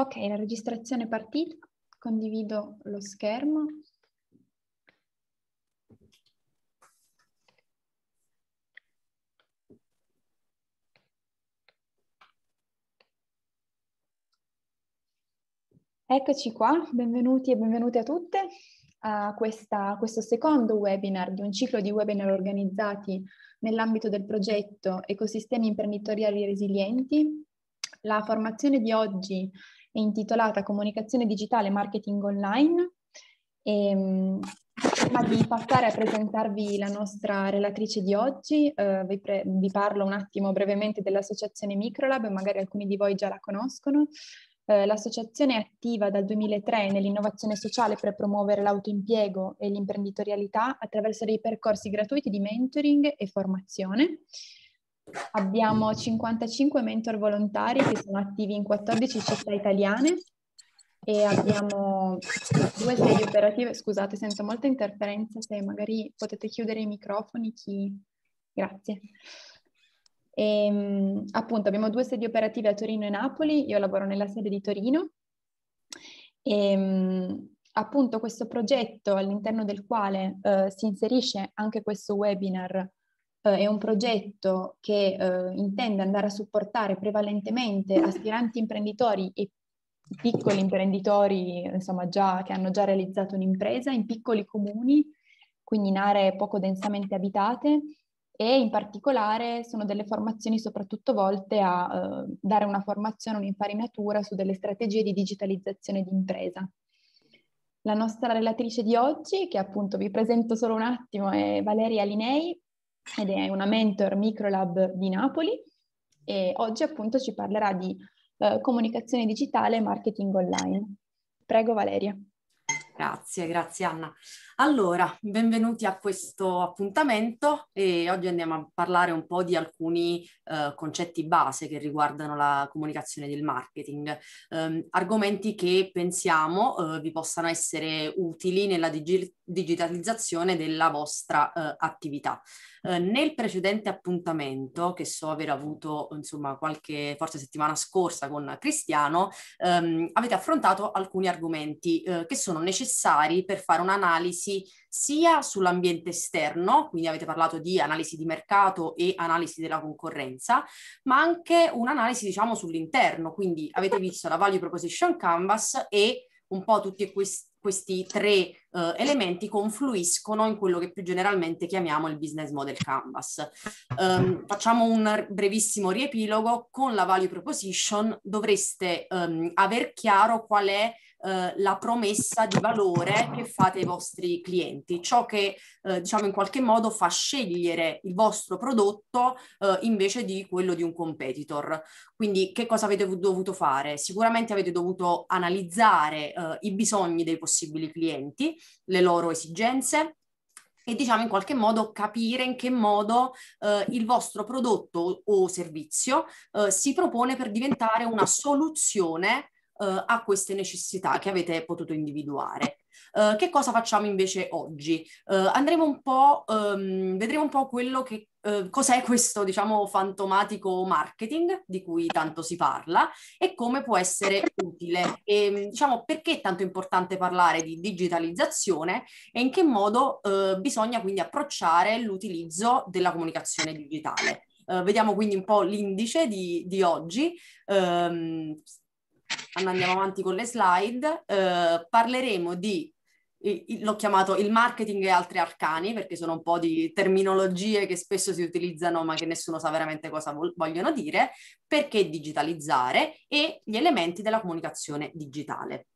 Ok, la registrazione è partita, condivido lo schermo. Eccoci qua, benvenuti e benvenute a tutte a, questa, a questo secondo webinar di un ciclo di webinar organizzati nell'ambito del progetto Ecosistemi imprenditoriali resilienti. La formazione di oggi è intitolata Comunicazione digitale marketing online. E, ehm, prima di passare a presentarvi la nostra relatrice di oggi, eh, vi, pre- vi, parlo un attimo brevemente dell'associazione Microlab, magari alcuni di voi già la conoscono. Eh, l'associazione è attiva dal 2003 nell'innovazione sociale per promuovere l'autoimpiego e l'imprenditorialità attraverso dei percorsi gratuiti di mentoring e formazione. Abbiamo 55 mentor volontari che sono attivi in 14 città italiane e abbiamo due sedi operative. Scusate, sento molta interferenza, se magari potete chiudere i microfoni chi... Grazie. E, ehm, appunto, abbiamo due sedi operative a Torino e Napoli, io lavoro nella sede di Torino. E, ehm, appunto questo progetto all'interno del quale eh, si inserisce anche questo webinar eh, è un progetto che eh, intende andare a supportare prevalentemente aspiranti imprenditori e piccoli imprenditori, insomma, già, che hanno già realizzato un'impresa in piccoli comuni, quindi in aree poco densamente abitate e in particolare sono delle formazioni soprattutto volte a eh, dare una formazione, un'infarinatura su delle strategie di digitalizzazione di impresa. La nostra relatrice di oggi, che appunto vi presento solo un attimo, è Valeria Linei, ed è una mentor Microlab di Napoli e oggi appunto ci parlerà di eh, comunicazione digitale e marketing online. Prego Valeria. Grazie, grazie Anna. Allora, benvenuti a questo appuntamento e oggi andiamo a parlare un po' di alcuni eh, concetti base che riguardano la comunicazione del marketing, ehm, argomenti che pensiamo eh, vi possano essere utili nella digi- digitalizzazione della vostra eh, attività. Eh, nel precedente appuntamento, che so aver avuto insomma qualche, forse settimana scorsa con Cristiano, ehm, avete affrontato alcuni argomenti eh, che sono necessari per fare un'analisi analisi sia sull'ambiente esterno, quindi avete parlato di analisi di mercato e analisi della concorrenza, ma anche un'analisi diciamo sull'interno, quindi avete certo. visto la Value Proposition Canvas e un po' tutti questi, questi tre uh, elementi confluiscono in quello che più generalmente chiamiamo il business model canvas. Um, facciamo un brevissimo riepilogo, con la value proposition dovreste um, aver chiaro qual è eh, la promessa di valore che fate ai vostri clienti, ciò che eh, diciamo in qualche modo fa scegliere il vostro prodotto eh, invece di quello di un competitor. Quindi che cosa avete dovuto fare? Sicuramente avete dovuto analizzare eh, i bisogni dei possibili clienti, le loro esigenze, e diciamo in qualche modo capire in che modo eh, il vostro prodotto o servizio eh, si propone per diventare una soluzione eh, a queste necessità che avete potuto individuare. Eh, che cosa facciamo invece oggi? Eh, andremo un po', ehm, vedremo un po' quello che eh, cos'è questo, diciamo, fantomatico marketing di cui tanto si parla e come può essere utile. E, diciamo, perché è tanto importante parlare di digitalizzazione e in che modo eh, bisogna quindi approcciare l'utilizzo della comunicazione digitale. Eh, vediamo quindi un po' l'indice di, di oggi. Ehm, andiamo avanti con le slide, eh, parleremo di, l'ho chiamato il marketing e altri arcani, perché sono un po' di terminologie che spesso si utilizzano ma che nessuno sa veramente cosa vogliono dire, perché digitalizzare e gli elementi della comunicazione digitale.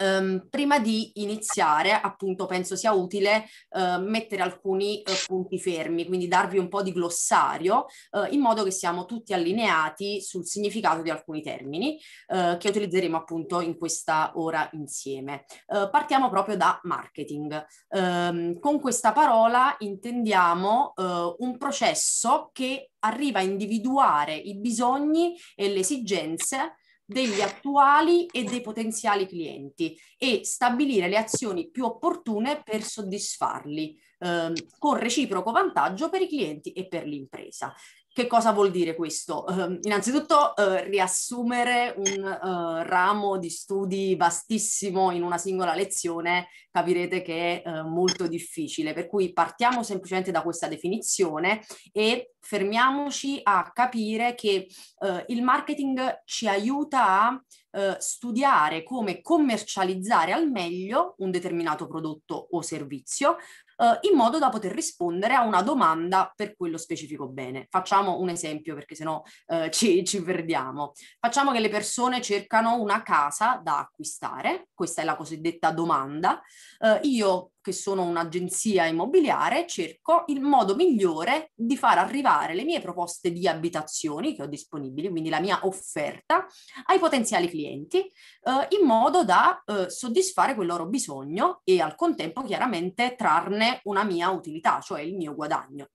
Um, prima di iniziare, appunto, penso sia utile uh, mettere alcuni uh, punti fermi, quindi darvi un po' di glossario, uh, in modo che siamo tutti allineati sul significato di alcuni termini eh, che utilizzeremo appunto in questa ora insieme. partiamo proprio da marketing. Um, con questa parola intendiamo un processo che arriva a individuare i bisogni e le esigenze degli attuali e dei potenziali clienti e stabilire le azioni più opportune per soddisfarli, ehm, con reciproco vantaggio per i clienti e per l'impresa. Che cosa vuol dire questo? Eh, innanzitutto eh, riassumere un eh, ramo di studi vastissimo in una singola lezione capirete che è eh, molto difficile, per cui partiamo semplicemente da questa definizione e fermiamoci a capire che eh, il marketing ci aiuta a eh, studiare come commercializzare al meglio un determinato prodotto o servizio, eh, in modo da poter rispondere a una domanda per quello specifico bene. Facciamo un esempio perché sennò eh, ci, ci perdiamo. Facciamo che le persone cercano una casa da acquistare, questa è la cosiddetta domanda. Eh, io che sono un'agenzia immobiliare, cerco il modo migliore di far arrivare le mie proposte di abitazioni che ho disponibili, quindi la mia offerta, ai potenziali clienti, eh, in modo da eh, soddisfare quel loro bisogno e al contempo chiaramente trarne una mia utilità, cioè il mio guadagno.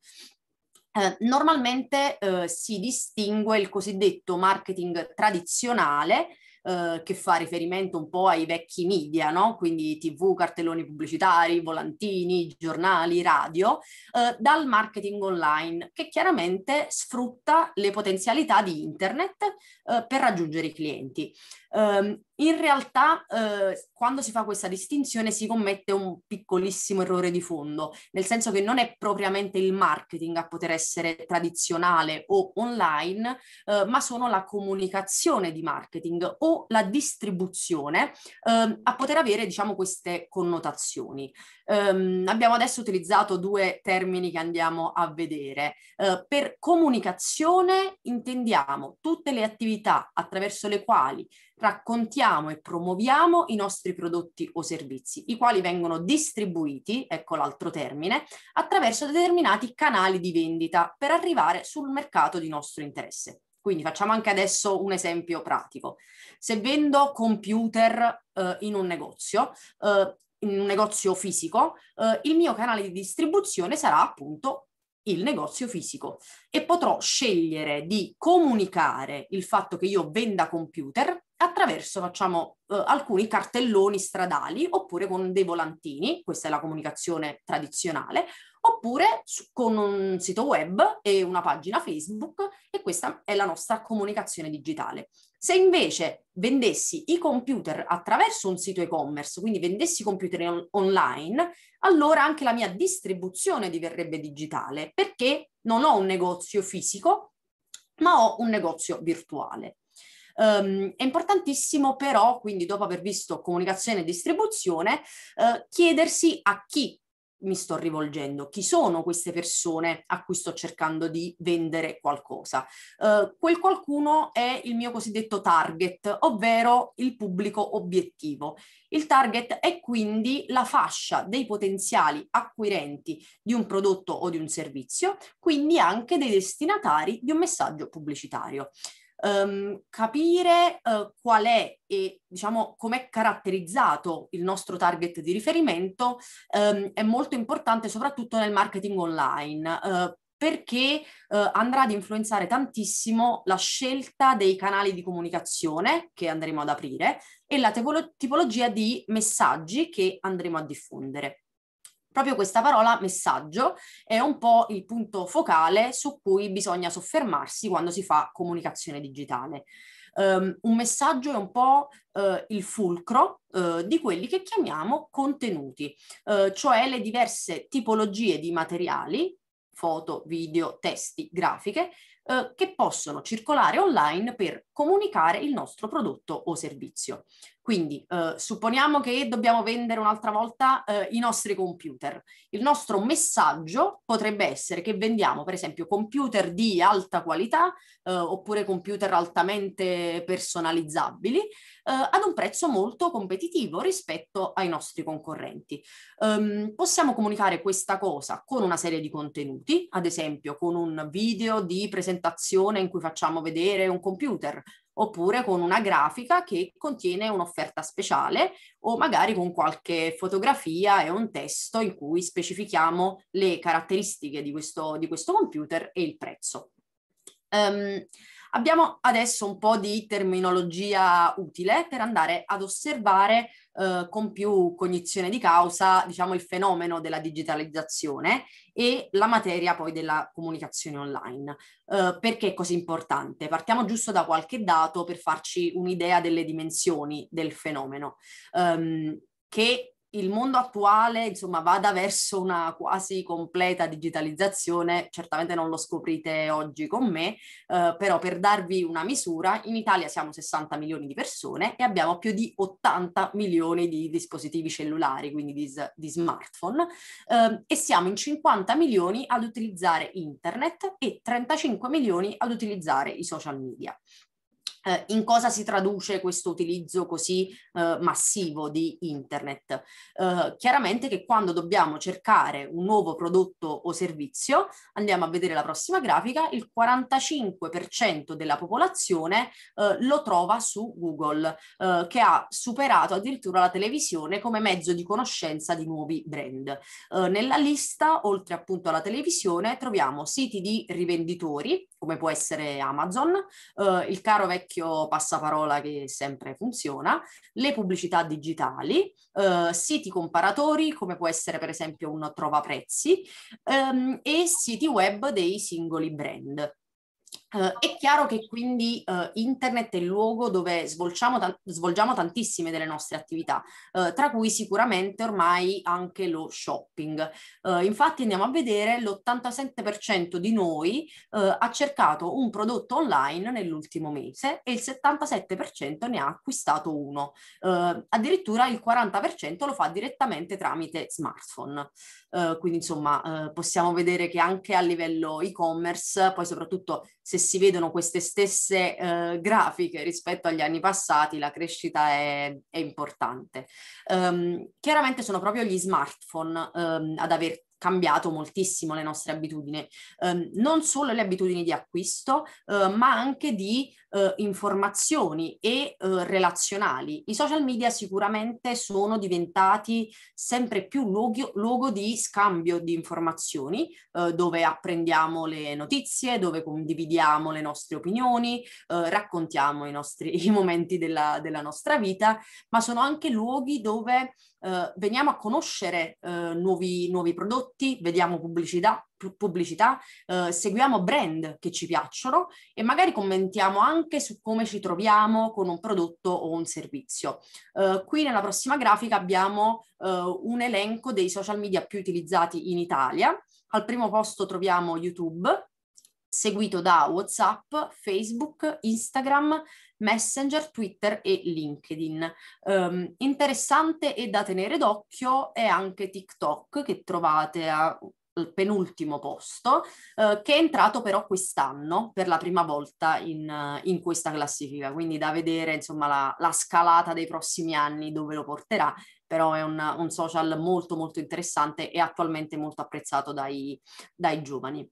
Eh, normalmente eh, si distingue il cosiddetto marketing tradizionale eh, che fa riferimento un po' ai vecchi media, no? quindi tv, cartelloni pubblicitari, volantini, giornali, radio, eh, dal marketing online che chiaramente sfrutta le potenzialità di internet eh, per raggiungere i clienti. Um, in realtà, eh, quando si fa questa distinzione, si commette un piccolissimo errore di fondo, nel senso che non è propriamente il marketing a poter essere tradizionale o online, eh, ma sono la comunicazione di marketing o la distribuzione eh, a poter avere, diciamo, queste connotazioni. Um, abbiamo adesso utilizzato due termini che andiamo a vedere. Uh, per comunicazione intendiamo tutte le attività attraverso le quali raccontiamo e promuoviamo i nostri prodotti o servizi, i quali vengono distribuiti, ecco l'altro termine, attraverso determinati canali di vendita per arrivare sul mercato di nostro interesse. Quindi facciamo anche adesso un esempio pratico. Se vendo computer eh, in un negozio, eh, in un negozio fisico, eh, il mio canale di distribuzione sarà appunto il negozio fisico e potrò scegliere di comunicare il fatto che io venda computer attraverso facciamo eh, alcuni cartelloni stradali oppure con dei volantini, questa è la comunicazione tradizionale, oppure su, con un sito web e una pagina Facebook e questa è la nostra comunicazione digitale. Se invece vendessi i computer attraverso un sito e-commerce, quindi vendessi computer on- online, allora anche la mia distribuzione diverrebbe digitale perché non ho un negozio fisico, ma ho un negozio virtuale. Um, è importantissimo però, quindi dopo aver visto comunicazione e distribuzione, uh, chiedersi a chi mi sto rivolgendo, chi sono queste persone a cui sto cercando di vendere qualcosa. Uh, quel qualcuno è il mio cosiddetto target, ovvero il pubblico obiettivo. Il target è quindi la fascia dei potenziali acquirenti di un prodotto o di un servizio, quindi anche dei destinatari di un messaggio pubblicitario um, capire uh, qual è e diciamo com'è caratterizzato il nostro target di riferimento um, è molto importante soprattutto nel marketing online. Uh, perché eh, andrà ad influenzare tantissimo la scelta dei canali di comunicazione che andremo ad aprire e la tipologia di messaggi che andremo a diffondere proprio questa parola messaggio è un po' il punto focale su cui bisogna soffermarsi quando si fa comunicazione digitale. Um, un messaggio è un po' uh, il fulcro uh, di quelli che chiamiamo contenuti, uh, cioè le diverse tipologie di materiali, foto, video, testi, grafiche, che possono circolare online per comunicare il nostro prodotto o servizio. Quindi eh, supponiamo che dobbiamo vendere un'altra volta eh, i nostri computer. Il nostro messaggio potrebbe essere che vendiamo per esempio computer di alta qualità eh, oppure computer altamente personalizzabili eh, ad un prezzo molto competitivo rispetto ai nostri concorrenti. Um, possiamo comunicare questa cosa con una serie di contenuti, ad esempio con un video di presentazione in cui facciamo vedere un computer oppure con una grafica che contiene un'offerta speciale o magari con qualche fotografia e un testo in cui specifichiamo le caratteristiche di questo, di questo computer e il prezzo. Um, abbiamo adesso un po' di terminologia utile per andare ad osservare eh, con più cognizione di causa, diciamo, il fenomeno della digitalizzazione e la materia poi della comunicazione online. Eh, perché è così importante? Partiamo giusto da qualche dato per farci un'idea delle dimensioni del fenomeno. Um, che il mondo attuale insomma vada verso una quasi completa digitalizzazione, certamente non lo scoprite oggi con me, eh, però per darvi una misura, in Italia siamo 60 milioni di persone e abbiamo più di 80 milioni di dispositivi cellulari, quindi di, di smartphone, eh, e siamo in 50 milioni ad utilizzare internet e 35 milioni ad utilizzare i social media eh, in cosa si traduce questo utilizzo così eh, massivo di internet? Eh, chiaramente che quando dobbiamo cercare un nuovo prodotto o servizio, andiamo a vedere la prossima grafica, il 45% della popolazione eh, lo trova su Google, eh, che ha superato addirittura la televisione come mezzo di conoscenza di nuovi brand. Eh, nella lista, oltre appunto alla televisione, troviamo siti di rivenditori, come può essere Amazon, il caro vecchio vecchio passaparola che sempre funziona, le pubblicità digitali, eh, siti comparatori come può essere per esempio un trova prezzi ehm, e siti web dei singoli brand. Uh, è chiaro che quindi uh, internet è il luogo dove ta- svolgiamo tantissime delle nostre attività, uh, tra cui sicuramente ormai anche lo shopping. infatti andiamo a vedere l'87% di noi ha cercato un prodotto online nell'ultimo mese e il 77% ne ha acquistato uno. addirittura il 40% lo fa direttamente tramite smartphone. quindi insomma possiamo vedere che anche a livello e-commerce, poi soprattutto se si vedono queste stesse eh, grafiche rispetto agli anni passati, la crescita è, è importante. Um, chiaramente sono proprio gli smartphone um, ad aver cambiato moltissimo le nostre abitudini, um, non solo le abitudini di acquisto, uh, ma anche di eh, informazioni e eh, relazionali. I social media sicuramente sono diventati sempre più luogo, luogo di scambio di informazioni, eh, dove apprendiamo le notizie, dove condividiamo le nostre opinioni, eh, raccontiamo i, nostri, i momenti della, della, nostra vita, ma sono anche luoghi dove eh, veniamo a conoscere eh, nuovi, nuovi prodotti, vediamo pubblicità, pubblicità, eh, seguiamo brand che ci piacciono e magari commentiamo anche su come ci troviamo con un prodotto o un servizio. Eh, qui nella prossima grafica abbiamo eh, un elenco dei social media più utilizzati in Italia. Al primo posto troviamo YouTube, seguito da WhatsApp, Facebook, Instagram, Messenger, Twitter e LinkedIn. Um, interessante e da tenere d'occhio è anche TikTok che trovate a penultimo posto, eh, che è entrato però quest'anno per la prima volta in, eh, in questa classifica, quindi da vedere insomma la, la, scalata dei prossimi anni dove lo porterà, però è un, un social molto molto interessante e attualmente molto apprezzato dai, dai giovani.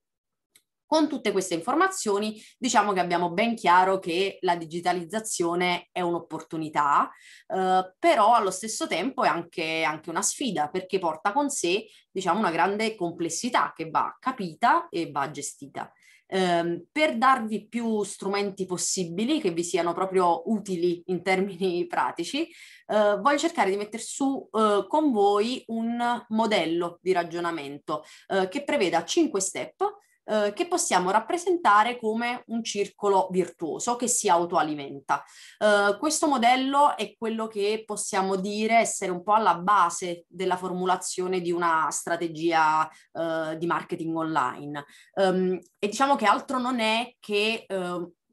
Con tutte queste informazioni diciamo che abbiamo ben chiaro che la digitalizzazione è un'opportunità, eh, però allo stesso tempo è anche, anche, una sfida perché porta con sé diciamo, una grande complessità che va capita e va gestita. Eh, per darvi più strumenti possibili che vi siano proprio utili in termini pratici, eh, voglio cercare di mettere su eh, con voi un modello di ragionamento eh, che preveda cinque step eh, che possiamo rappresentare come un circolo virtuoso che si autoalimenta. Eh, questo modello è quello che possiamo dire essere un po' alla base della formulazione di una strategia eh, di marketing online. e diciamo che altro non è che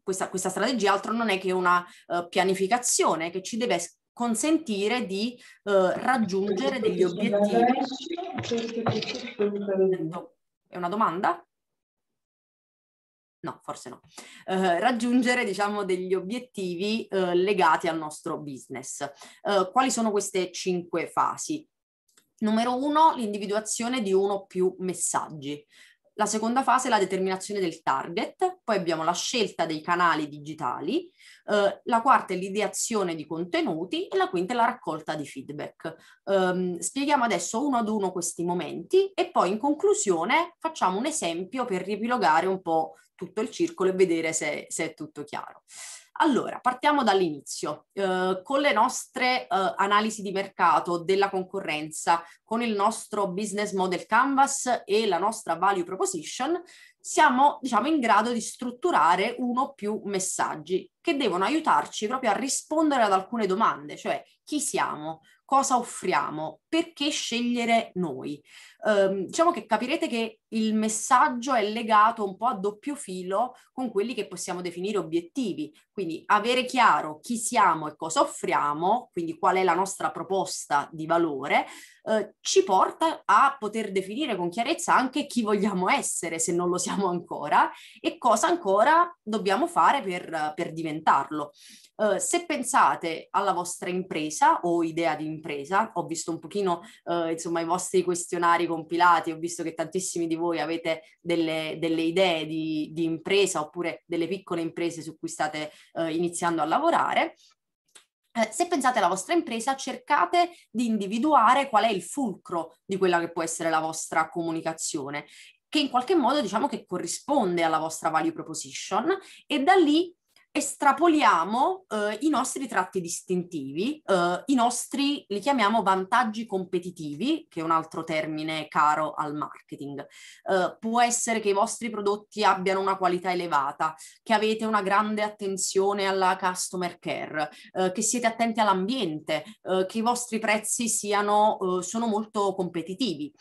questa, questa, strategia altro non è che una uh, pianificazione che ci deve consentire di uh, raggiungere degli obiettivi. È una domanda? no, forse no, eh, raggiungere diciamo degli obiettivi eh, legati al nostro business. Eh, quali sono queste cinque fasi? Numero uno, l'individuazione di uno o più messaggi. La seconda fase è la determinazione del target, poi abbiamo la scelta dei canali digitali, eh, la quarta è l'ideazione di contenuti e la quinta è la raccolta di feedback. Um, spieghiamo adesso uno ad uno questi momenti e poi in conclusione facciamo un esempio per riepilogare un po' tutto il circolo e vedere se, se è tutto chiaro. Allora, partiamo dall'inizio. Eh, con le nostre eh, analisi di mercato, della concorrenza, con il nostro business model canvas e la nostra value proposition, siamo diciamo, in grado di strutturare uno o più messaggi che devono aiutarci proprio a rispondere ad alcune domande, cioè chi siamo, cosa offriamo, perché scegliere noi. Eh, diciamo che capirete che il messaggio è legato un po' a doppio filo con quelli che possiamo definire obiettivi. Quindi avere chiaro chi siamo e cosa offriamo, quindi qual è la nostra proposta di valore, eh, ci porta a poter definire con chiarezza anche chi vogliamo essere se non lo siamo ancora e cosa ancora dobbiamo fare per, per diventarlo. Eh, se pensate alla vostra impresa o idea di impresa, ho visto un pochino eh, insomma i vostri questionari compilati, ho visto che tantissimi di voi avete delle, delle idee di, di, impresa oppure delle piccole imprese su cui state eh, iniziando a lavorare. Eh, se pensate alla vostra impresa, cercate di individuare qual è il fulcro di quella che può essere la vostra comunicazione che in qualche modo diciamo che corrisponde alla vostra value proposition e da lì estrapoliamo eh, i nostri tratti distintivi, eh, i nostri, li chiamiamo vantaggi competitivi, che è un altro termine caro al marketing. Eh, può essere che i vostri prodotti abbiano una qualità elevata, che avete una grande attenzione alla customer care, eh, che siete attenti all'ambiente, eh, che i vostri prezzi siano, eh, sono molto competitivi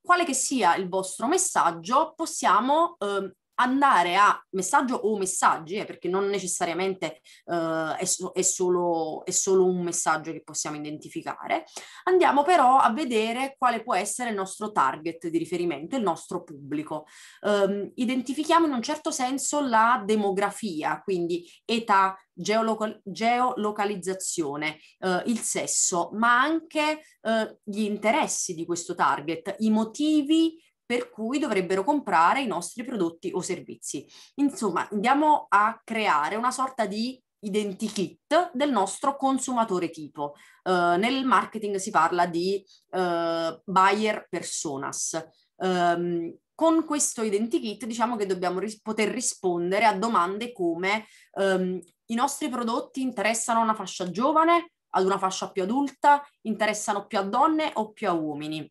quale che sia il vostro messaggio, possiamo eh, andare a messaggio o messaggi, eh, perché non necessariamente eh, è, è, solo, è, solo, un messaggio che possiamo identificare, andiamo però a vedere quale può essere il nostro target di riferimento, il nostro pubblico. Um, identifichiamo in un certo senso la demografia, quindi età, geolocal- geolocalizzazione, eh, il sesso, ma anche eh, gli interessi di questo target, i motivi per cui dovrebbero comprare i nostri prodotti o servizi. Insomma, andiamo a creare una sorta di identikit del nostro consumatore tipo. Uh, nel marketing si parla di uh, buyer personas. Um, con questo identikit diciamo che dobbiamo ris- poter rispondere a domande come um, i nostri prodotti interessano a una fascia giovane, ad una fascia più adulta, interessano più a donne o più a uomini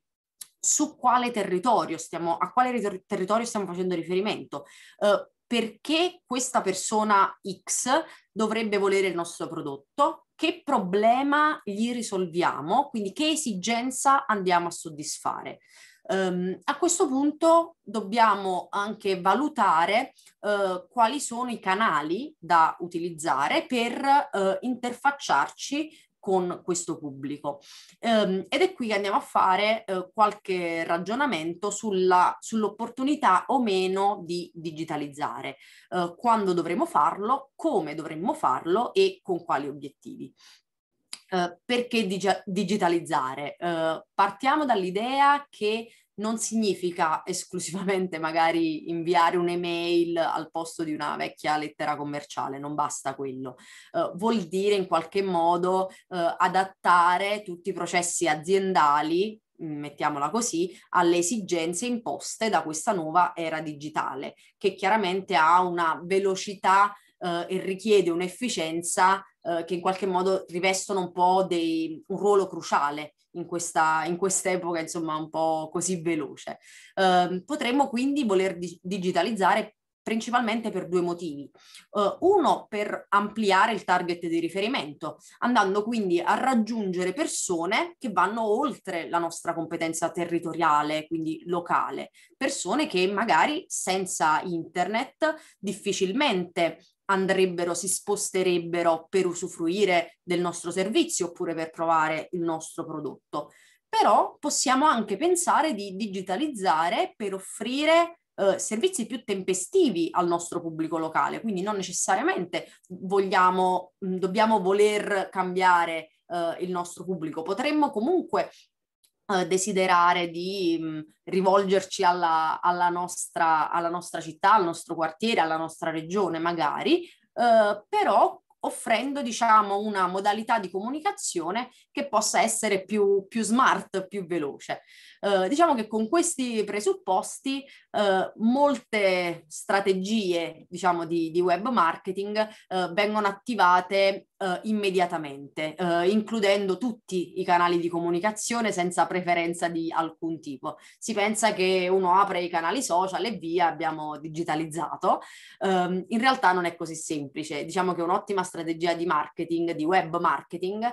su quale territorio stiamo, a quale ritor- territorio stiamo facendo riferimento, eh, perché questa persona X dovrebbe volere il nostro prodotto, che problema gli risolviamo, quindi che esigenza andiamo a soddisfare. Um, a questo punto dobbiamo anche valutare uh, quali sono i canali da utilizzare per uh, interfacciarci con questo pubblico. Um, ed è qui che andiamo a fare uh, qualche ragionamento sulla, sull'opportunità o meno di digitalizzare, uh, quando dovremo farlo, come dovremmo farlo e con quali obiettivi. Uh, perché dig- digitalizzare? partiamo dall'idea che non significa esclusivamente magari inviare un'email al posto di una vecchia lettera commerciale, non basta quello. Uh, vuol dire in qualche modo uh, adattare tutti i processi aziendali mm, mettiamola così, alle esigenze imposte da questa nuova era digitale, che chiaramente ha una velocità eh, e richiede un'efficienza eh, che in qualche modo rivestono un po' dei, un ruolo cruciale in questa in quest'epoca insomma un po' così veloce. Eh, potremmo quindi voler di- digitalizzare principalmente per due motivi. Uh, uno per ampliare il target di riferimento, andando quindi a raggiungere persone che vanno oltre la nostra competenza territoriale, quindi locale, persone che magari senza internet difficilmente andrebbero, si sposterebbero per usufruire del nostro servizio oppure per provare il nostro prodotto. Però possiamo anche pensare di digitalizzare per offrire eh, servizi più tempestivi al nostro pubblico locale, quindi non necessariamente vogliamo, mm, dobbiamo voler cambiare Uh, il nostro pubblico. Potremmo comunque eh, desiderare di mh, rivolgerci alla, alla, nostra, alla nostra città, al nostro quartiere, alla nostra regione magari, eh, però offrendo diciamo una modalità di comunicazione che possa essere più, più smart, più veloce. Eh, diciamo che con questi presupposti eh, molte strategie diciamo, di, di web marketing eh, vengono attivate eh, immediatamente, eh, includendo tutti i canali di comunicazione senza preferenza di alcun tipo. Si pensa che uno apre i canali social e via, abbiamo digitalizzato. Ehm, in realtà non è così semplice. Diciamo che un'ottima strategia di marketing, di web marketing,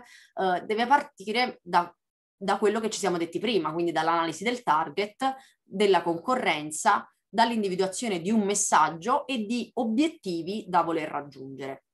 deve partire da da quello che ci siamo detti prima, quindi dall'analisi del target, della concorrenza, dall'individuazione di un messaggio e di obiettivi da voler raggiungere.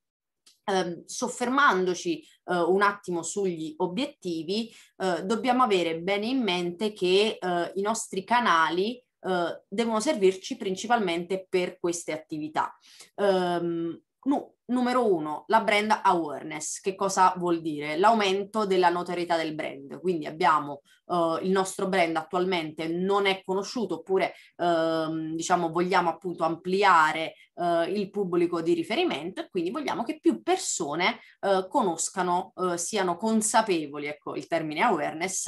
Eh, soffermandoci eh, un attimo sugli obiettivi, eh, dobbiamo avere bene in mente che eh, i nostri canali eh, devono servirci principalmente per queste attività. Ehm, no, numero uno, la brand awareness. Che cosa vuol dire? L'aumento della notorietà del brand. Quindi abbiamo uh, il nostro brand attualmente non è conosciuto oppure uh, diciamo vogliamo appunto ampliare uh, il pubblico di riferimento quindi vogliamo che più persone eh, conoscano, siano consapevoli, ecco il termine awareness,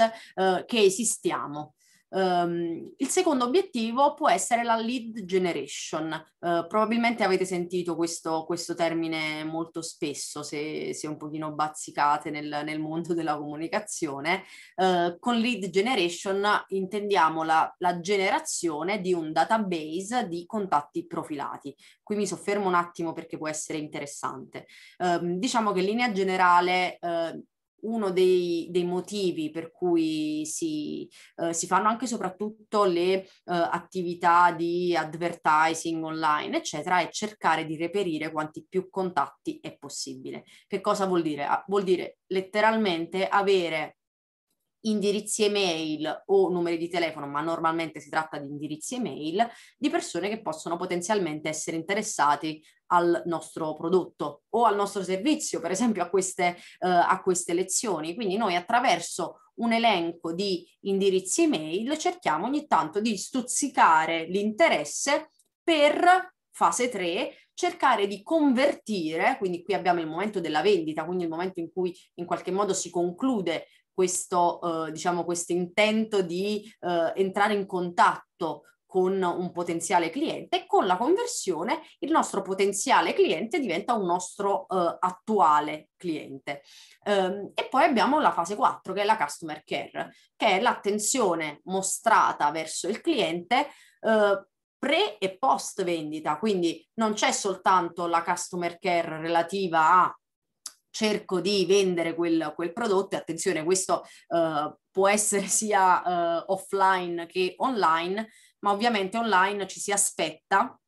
che esistiamo. Um, il secondo obiettivo può essere la lead generation. Uh, probabilmente avete sentito questo, questo termine molto spesso, se, se, un pochino bazzicate nel, nel mondo della comunicazione. Uh, con lead generation intendiamo la, la, generazione di un database di contatti profilati. Qui mi soffermo un attimo perché può essere interessante. Uh, diciamo che in linea generale eh, uno dei, dei, motivi per cui si, eh, si fanno anche e soprattutto le eh, attività di advertising online, eccetera, è cercare di reperire quanti più contatti è possibile. Che cosa vuol dire? Ah, vuol dire letteralmente avere indirizzi email o numeri di telefono, ma normalmente si tratta di indirizzi email, di persone che possono potenzialmente essere interessati al nostro prodotto o al nostro servizio, per esempio a queste, uh, a queste lezioni. Quindi noi attraverso un elenco di indirizzi email cerchiamo ogni tanto di stuzzicare l'interesse per fase 3 cercare di convertire, quindi qui abbiamo il momento della vendita, quindi il momento in cui in qualche modo si conclude questo, eh, diciamo, questo intento di eh, entrare in contatto con un potenziale cliente e con la conversione il nostro potenziale cliente diventa un nostro eh, attuale cliente. Um, e poi abbiamo la fase 4 che è la customer care, che è l'attenzione mostrata verso il cliente eh, pre e post vendita, quindi non c'è soltanto la customer care relativa a cerco di vendere quel, quel prodotto e attenzione questo uh, può essere sia uh, offline che online ma ovviamente online ci si aspetta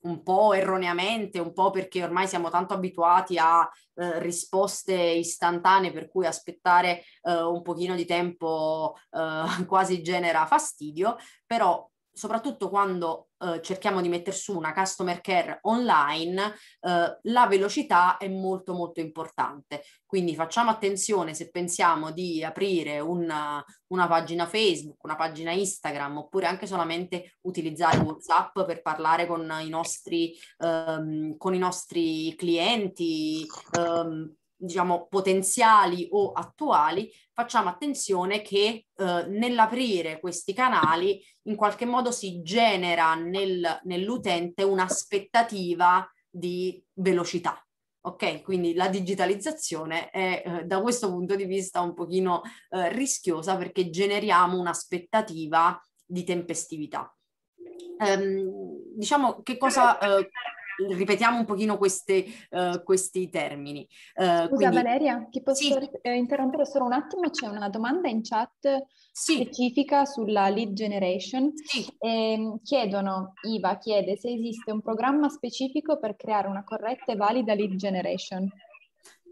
un po' erroneamente, un po' perché ormai siamo tanto abituati a eh, risposte istantanee per cui aspettare eh, un pochino di tempo eh, quasi genera fastidio, però soprattutto quando eh, cerchiamo di mettere su una customer care online, eh, la velocità è molto molto importante. Quindi facciamo attenzione se pensiamo di aprire una, una pagina Facebook, una pagina Instagram, oppure anche solamente utilizzare WhatsApp per parlare con i nostri, ehm, con i nostri clienti. Ehm, diciamo potenziali o attuali, facciamo attenzione che eh, nell'aprire questi canali in qualche modo si genera nel, nell'utente un'aspettativa di velocità. Ok, quindi la digitalizzazione è eh, da questo punto di vista un pochino eh, rischiosa perché generiamo un'aspettativa di tempestività. Ehm, diciamo che cosa... Eh, ripetiamo un pochino queste, uh, questi termini. Uh, Scusa quindi... Valeria, ti posso sì. Eh, interrompere solo un attimo? C'è una domanda in chat sì. specifica sulla lead generation. Sì. Eh, chiedono, Iva chiede se esiste un programma specifico per creare una corretta e valida lead generation.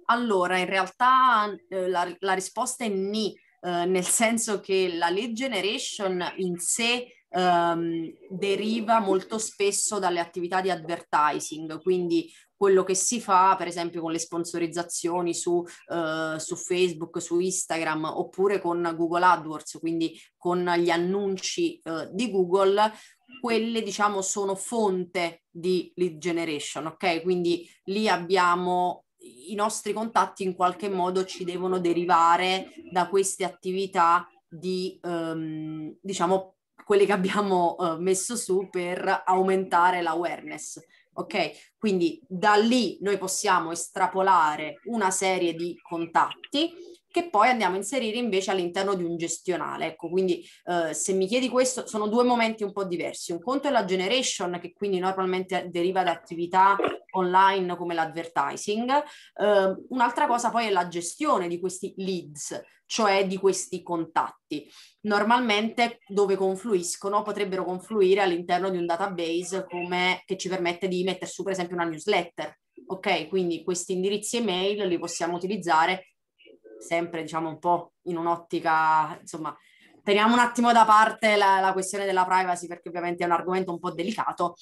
Allora, in realtà la, la risposta è ni, eh, nel senso che la lead generation in sé ehm, deriva molto spesso dalle attività di advertising, quindi quello che si fa per esempio con le sponsorizzazioni su, eh, su Facebook, su Instagram oppure con Google AdWords, quindi con gli annunci eh, di Google, quelle diciamo sono fonte di lead generation, ok? Quindi lì abbiamo i nostri contatti in qualche modo ci devono derivare da queste attività di ehm, diciamo quelli che abbiamo uh, messo su per aumentare l'awareness. Ok, quindi da lì noi possiamo estrapolare una serie di contatti che poi andiamo a inserire invece all'interno di un gestionale. Ecco, quindi eh, se mi chiedi questo, sono due momenti un po' diversi. Un conto è la generation, che quindi normalmente deriva da attività online come l'advertising. Eh, un'altra cosa poi è la gestione di questi leads, cioè di questi contatti. Normalmente dove confluiscono potrebbero confluire all'interno di un database come, che ci permette di mettere su per esempio una newsletter. Ok, quindi questi indirizzi email li possiamo utilizzare sempre diciamo un po' in un'ottica, insomma, teniamo un attimo da parte la, la questione della privacy perché ovviamente è un argomento un po' delicato,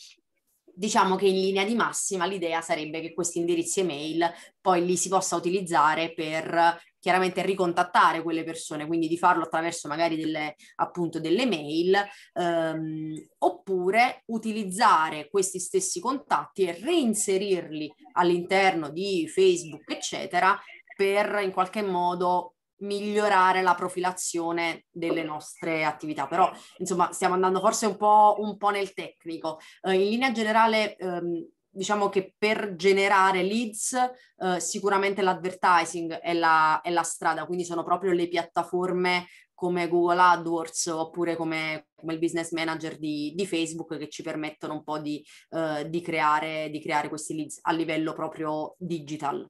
diciamo che in linea di massima l'idea sarebbe che questi indirizzi email poi li si possa utilizzare per chiaramente ricontattare quelle persone, quindi di farlo attraverso magari delle, appunto delle mail, ehm, oppure utilizzare questi stessi contatti e reinserirli all'interno di Facebook, eccetera, per in qualche modo migliorare la profilazione delle nostre attività. Però, insomma, stiamo andando forse un po', un po nel tecnico. Eh, in linea generale, ehm, diciamo che per generare leads eh, sicuramente l'advertising è la, è la strada, quindi sono proprio le piattaforme come Google AdWords oppure come, come il business manager di, di, Facebook che ci permettono un po' di, eh, di, creare, di creare questi leads a livello proprio digital.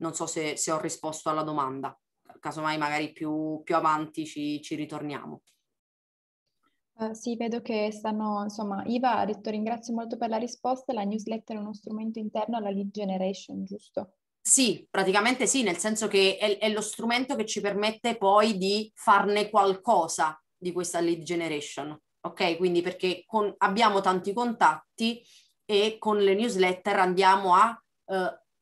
Non so se, se ho risposto alla domanda, casomai magari più, più avanti ci, ci ritorniamo. Uh, sì, vedo che stanno, insomma, Iva ha detto ringrazio molto per la risposta, la newsletter è uno strumento interno alla lead generation, giusto? Sì, praticamente sì, nel senso che è, è lo strumento che ci permette poi di farne qualcosa di questa lead generation, ok? Quindi perché con, abbiamo tanti contatti e con le newsletter andiamo a uh,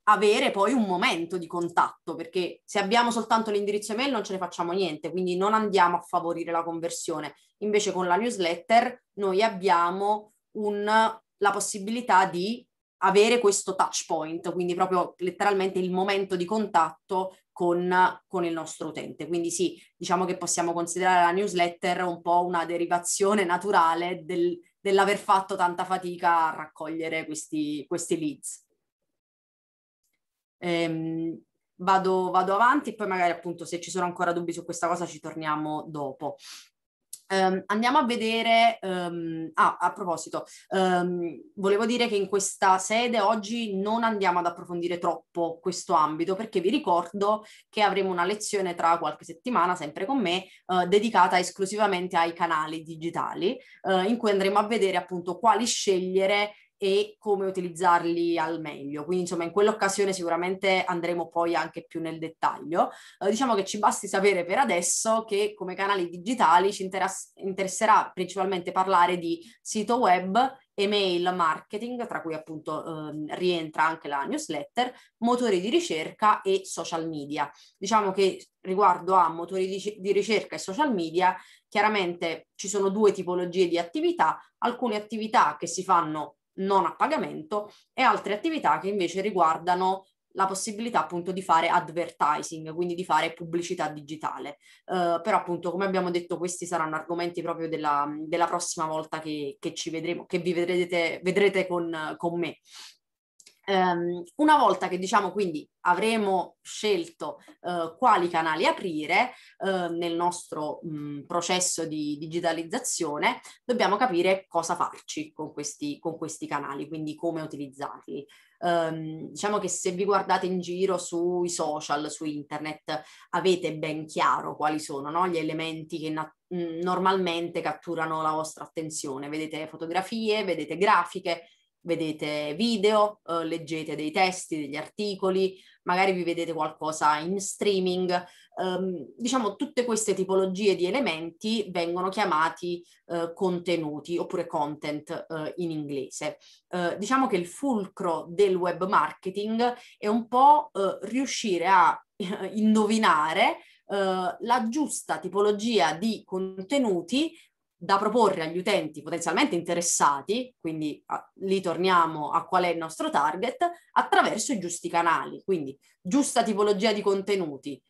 avere poi un momento di contatto, perché se abbiamo soltanto l'indirizzo email non ce ne facciamo niente, quindi non andiamo a favorire la conversione. Invece con la newsletter noi abbiamo un, la possibilità di avere questo touch point, quindi proprio letteralmente il momento di contatto con, con, il nostro utente. Quindi sì, diciamo che possiamo considerare la newsletter un po' una derivazione naturale del, dell'aver fatto tanta fatica a raccogliere questi, questi leads. Ehm, vado, vado avanti e poi magari appunto se ci sono ancora dubbi su questa cosa ci torniamo dopo. Um, andiamo a vedere, um, ah, a proposito, um, volevo dire che in questa sede oggi non andiamo ad approfondire troppo questo ambito perché vi ricordo che avremo una lezione tra qualche settimana, sempre con me, uh, dedicata esclusivamente ai canali digitali, uh, in cui andremo a vedere appunto quali scegliere e come utilizzarli al meglio. Quindi insomma in quell'occasione sicuramente andremo poi anche più nel dettaglio. Eh, diciamo che ci basti sapere per adesso che come canali digitali ci interas- interesserà principalmente parlare di sito web, email marketing, tra cui appunto eh, rientra anche la newsletter, motori di ricerca e social media. Diciamo che riguardo a motori di, di ricerca e social media, chiaramente ci sono due tipologie di attività, alcune attività che si fanno non a pagamento e altre attività che invece riguardano la possibilità appunto di fare advertising, quindi di fare pubblicità digitale. Uh, però appunto, come abbiamo detto, questi saranno argomenti proprio della, della prossima volta che, che, ci vedremo, che vi vedrete, vedrete con, con me. Um, una volta che diciamo quindi avremo scelto uh, quali canali aprire uh, nel nostro mh, mm, processo di digitalizzazione, dobbiamo capire cosa farci con questi, con questi canali, quindi come utilizzarli. Um, ehm, diciamo che se vi guardate in giro sui social, su internet, avete ben chiaro quali sono no? gli elementi che na- mm, normalmente catturano la vostra attenzione. Vedete fotografie, vedete grafiche, vedete video, eh, leggete dei testi, degli articoli, magari vi vedete qualcosa in streaming. Eh, diciamo, tutte queste tipologie di elementi vengono chiamati eh, contenuti oppure content eh, in inglese. Eh, diciamo che il fulcro del web marketing è un po' eh, riuscire a indovinare la giusta tipologia di contenuti da proporre agli utenti potenzialmente interessati, quindi a, lì torniamo a qual è il nostro target, attraverso i giusti canali, quindi giusta tipologia di contenuti,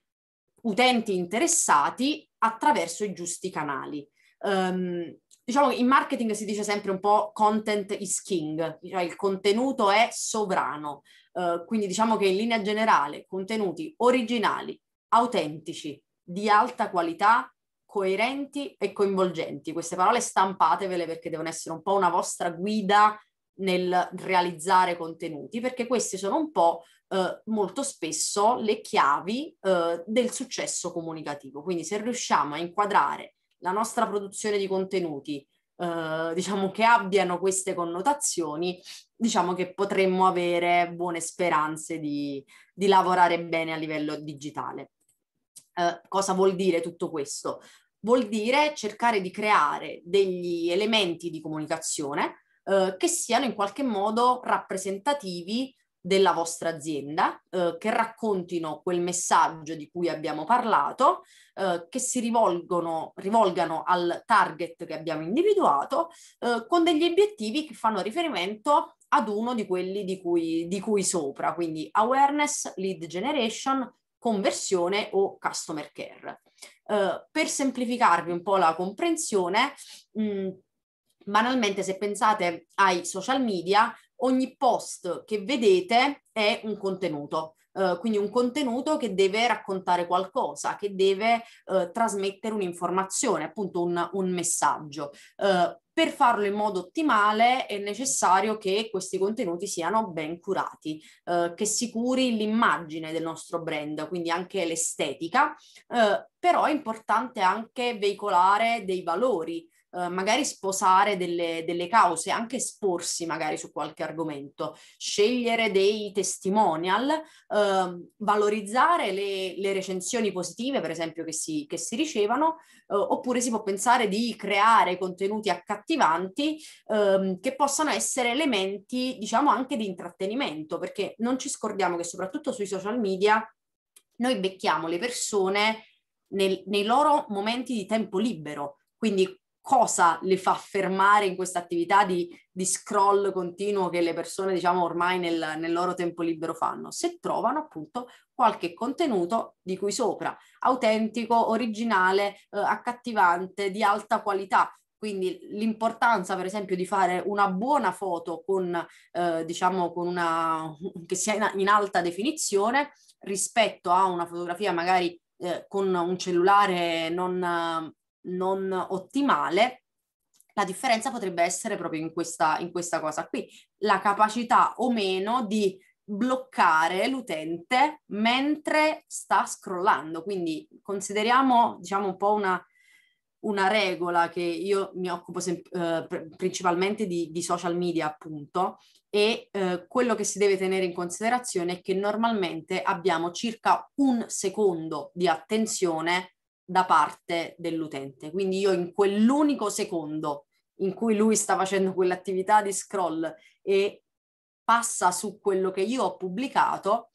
utenti interessati attraverso i giusti canali. Um, diciamo che in marketing si dice sempre un po' content is king, cioè il contenuto è sovrano, uh, quindi diciamo che in linea generale contenuti originali, autentici, di alta qualità coerenti e coinvolgenti. Queste parole stampatevele perché devono essere un po' una vostra guida nel realizzare contenuti, perché queste sono un po' eh, molto spesso le chiavi eh, del successo comunicativo. Quindi se riusciamo a inquadrare la nostra produzione di contenuti, eh, diciamo che abbiano queste connotazioni, diciamo che potremmo avere buone speranze di, di lavorare bene a livello digitale. Eh, cosa vuol dire tutto questo? vuol dire cercare di creare degli elementi di comunicazione eh, che siano in qualche modo rappresentativi della vostra azienda, eh, che raccontino quel messaggio di cui abbiamo parlato, eh, che si rivolgono, rivolgano al target che abbiamo individuato, eh, con degli obiettivi che fanno riferimento ad uno di quelli di cui, di cui sopra, quindi awareness, lead generation, conversione o customer care. Eh, per semplificarvi un po' la comprensione, mh, mm, banalmente se pensate ai social media, ogni post che vedete è un contenuto. Uh, quindi un contenuto che deve raccontare qualcosa, che deve uh, trasmettere un'informazione, appunto un, un messaggio. Uh, per farlo in modo ottimale è necessario che questi contenuti siano ben curati, eh, che si curi l'immagine del nostro brand, quindi anche l'estetica, eh, però è importante anche veicolare dei valori eh, magari sposare delle, delle, cause, anche esporsi magari su qualche argomento, scegliere dei testimonial, eh, valorizzare le, le, recensioni positive, per esempio, che si, che si ricevono, eh, oppure si può pensare di creare contenuti accattivanti ehm, che possano essere elementi, diciamo, anche di intrattenimento, perché non ci scordiamo che soprattutto sui social media noi becchiamo le persone nel, nei loro momenti di tempo libero. Quindi cosa le fa fermare in questa attività di, di, scroll continuo che le persone, diciamo, ormai nel, nel, loro tempo libero fanno, se trovano appunto qualche contenuto di cui sopra, autentico, originale, eh, accattivante, di alta qualità. Quindi l'importanza, per esempio, di fare una buona foto con, eh, diciamo, con una, che sia in, in alta definizione rispetto a una fotografia magari eh, con un cellulare non non ottimale, la differenza potrebbe essere proprio in questa, in questa cosa qui, la capacità o meno di bloccare l'utente mentre sta scrollando. Quindi consideriamo, diciamo, un po' una, una regola che io mi occupo sem- eh, principalmente di, di, social media, appunto, e eh, quello che si deve tenere in considerazione è che normalmente abbiamo circa un secondo di attenzione da parte dell'utente. Quindi io in quell'unico secondo in cui lui sta facendo quell'attività di scroll e passa su quello che io ho pubblicato,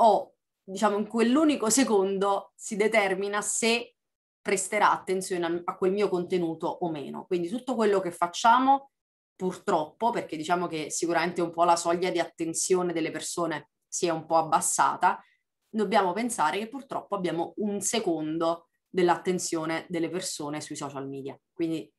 o diciamo in quell'unico secondo si determina se presterà attenzione a, a quel mio contenuto o meno. Quindi tutto quello che facciamo, purtroppo, perché diciamo che sicuramente un po' la soglia di attenzione delle persone si è un po' abbassata, dobbiamo pensare che purtroppo abbiamo un secondo dell'attenzione delle persone sui social media. Quindi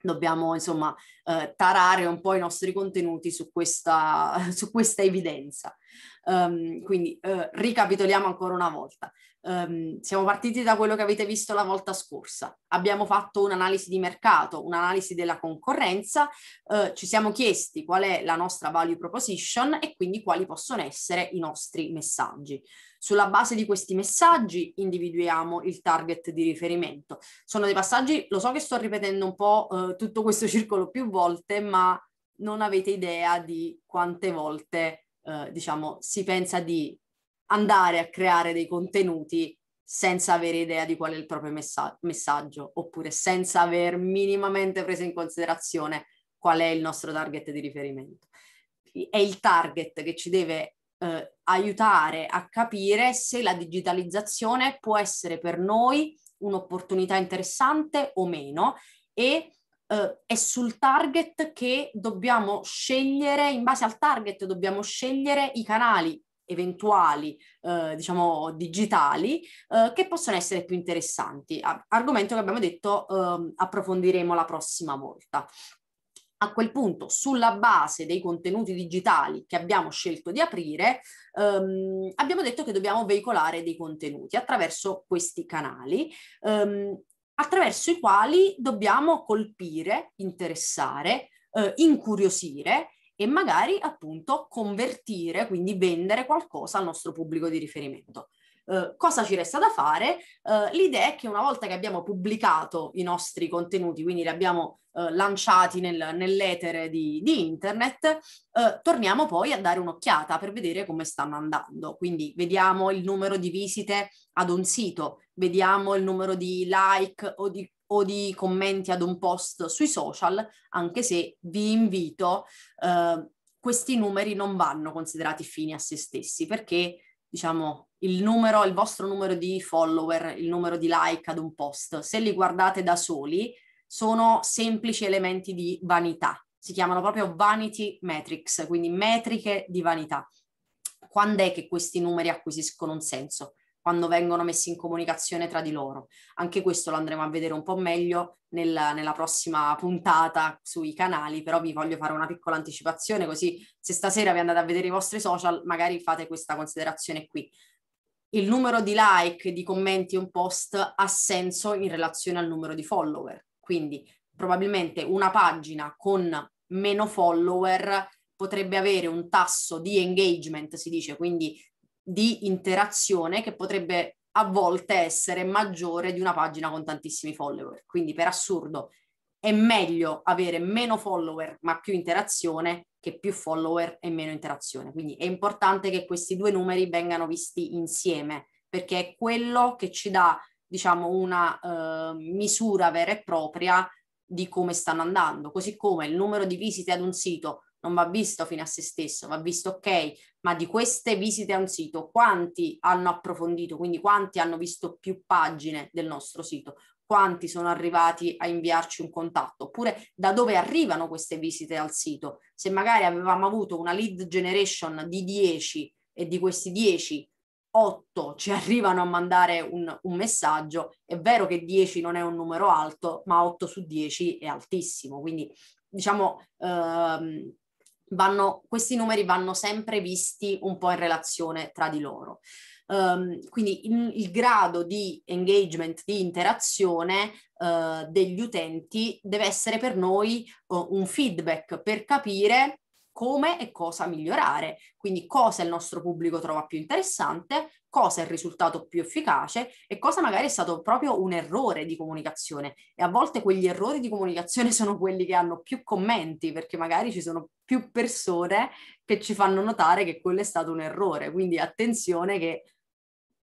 dobbiamo insomma eh, tarare un po' i nostri contenuti su questa, su questa evidenza. Um, quindi eh, ricapitoliamo ancora una volta. Um, siamo partiti da quello che avete visto la volta scorsa. Abbiamo fatto un'analisi di mercato, un'analisi della concorrenza, eh, ci siamo chiesti qual è la nostra value proposition e quindi quali possono essere i nostri messaggi. Sulla base di questi messaggi individuiamo il target di riferimento. Sono dei passaggi, lo so che sto ripetendo un po' eh, tutto questo circolo più volte, ma non avete idea di quante volte, eh, diciamo, si pensa di andare a creare dei contenuti senza avere idea di qual è il proprio messa- messaggio, oppure senza aver minimamente preso in considerazione qual è il nostro target di riferimento. È il target che ci deve eh, aiutare a capire se la digitalizzazione può essere per noi un'opportunità interessante o meno e eh, è sul target che dobbiamo scegliere, in base al target dobbiamo scegliere i canali eventuali, eh, diciamo, digitali, eh, che possono essere più interessanti. Argomento che abbiamo detto eh, approfondiremo la prossima volta a quel punto, sulla base dei contenuti digitali che abbiamo scelto di aprire, ehm, abbiamo detto che dobbiamo veicolare dei contenuti attraverso questi canali, ehm, attraverso i quali dobbiamo colpire, interessare, eh, incuriosire e magari appunto convertire, quindi vendere qualcosa al nostro pubblico di riferimento. Eh, cosa ci resta da fare? Eh, l'idea è che una volta che abbiamo pubblicato i nostri contenuti, quindi li abbiamo eh, lanciati nel, nell'etere di, di internet, eh, torniamo poi a dare un'occhiata per vedere come stanno andando. Quindi vediamo il numero di visite ad un sito, vediamo il numero di like o di o di commenti ad un post sui social, anche se vi invito, eh, questi numeri non vanno considerati fini a se stessi perché, diciamo, il numero, il vostro numero di follower, il numero di like ad un post. Se li guardate da soli, sono semplici elementi di vanità. Si chiamano proprio vanity metrics, quindi metriche di vanità. Quando è che questi numeri acquisiscono un senso? Quando vengono messi in comunicazione tra di loro. Anche questo lo andremo a vedere un po' meglio nel, nella prossima puntata sui canali, però vi voglio fare una piccola anticipazione, così se stasera vi andate a vedere i vostri social, magari fate questa considerazione qui il numero di like, di commenti un post ha senso in relazione al numero di follower. Quindi probabilmente una pagina con meno follower potrebbe avere un tasso di engagement, si dice, quindi di interazione che potrebbe a volte essere maggiore di una pagina con tantissimi follower. Quindi per assurdo è meglio avere meno follower ma più interazione che più follower e meno interazione. Quindi è importante che questi due numeri vengano visti insieme perché è quello che ci dà, diciamo, una eh, misura vera e propria di come stanno andando, così come il numero di visite ad un sito non va visto fino a se stesso, va visto ok, ma di queste visite a un sito quanti hanno approfondito, quindi quanti hanno visto più pagine del nostro sito, quanti sono arrivati a inviarci un contatto, oppure da dove arrivano queste visite al sito. Se magari avevamo avuto una lead generation di 10 e di questi 10, 8 ci arrivano a mandare un, un messaggio, è vero che 10 non è un numero alto, ma 8 su 10 è altissimo, quindi diciamo... Ehm, vanno, questi numeri vanno sempre visti un po' in relazione tra di loro. Um, quindi il, il, grado di engagement, di interazione uh, degli utenti deve essere per noi uh, un feedback per capire come e cosa migliorare, quindi cosa il nostro pubblico trova più interessante, cosa è il risultato più efficace e cosa magari è stato proprio un errore di comunicazione. E a volte quegli errori di comunicazione sono quelli che hanno più commenti, perché magari ci sono più persone che ci fanno notare che quello è stato un errore. Quindi attenzione che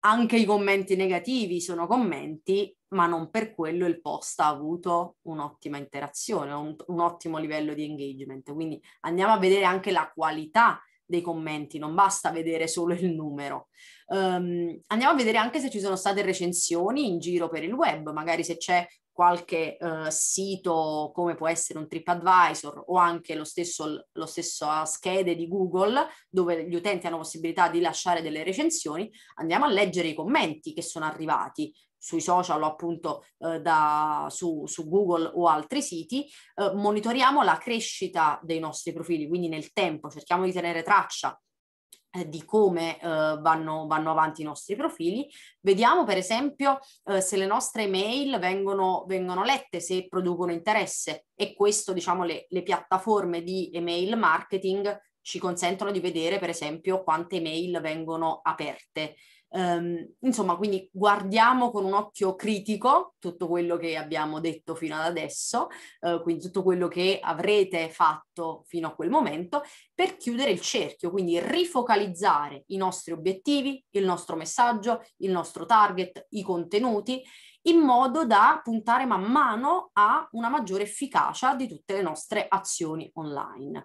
anche i commenti negativi sono commenti, ma non per quello il post ha avuto un'ottima interazione, un, un ottimo livello di engagement. Quindi andiamo a vedere anche la qualità dei commenti, non basta vedere solo il numero. Um, andiamo a vedere anche se ci sono state recensioni in giro per il web, magari se c'è qualche eh, sito come può essere un TripAdvisor o anche lo stesso, lo stesso eh, schede di Google dove gli utenti hanno possibilità di lasciare delle recensioni, andiamo a leggere i commenti che sono arrivati sui social o appunto eh, da, su, su, Google o altri siti, eh, monitoriamo la crescita dei nostri profili, quindi nel tempo cerchiamo di tenere traccia eh, di come eh, vanno, vanno, avanti i nostri profili. Vediamo per esempio eh, se le nostre email vengono, vengono, lette, se producono interesse e questo diciamo le, le, piattaforme di email marketing ci consentono di vedere per esempio quante email vengono aperte. Um, insomma, quindi guardiamo con un occhio critico tutto quello che abbiamo detto fino ad adesso, uh, quindi tutto quello che avrete fatto fino a quel momento, per chiudere il cerchio, quindi rifocalizzare i nostri obiettivi, il nostro messaggio, il nostro target, i contenuti, in modo da puntare man mano a una maggiore efficacia di tutte le nostre azioni online.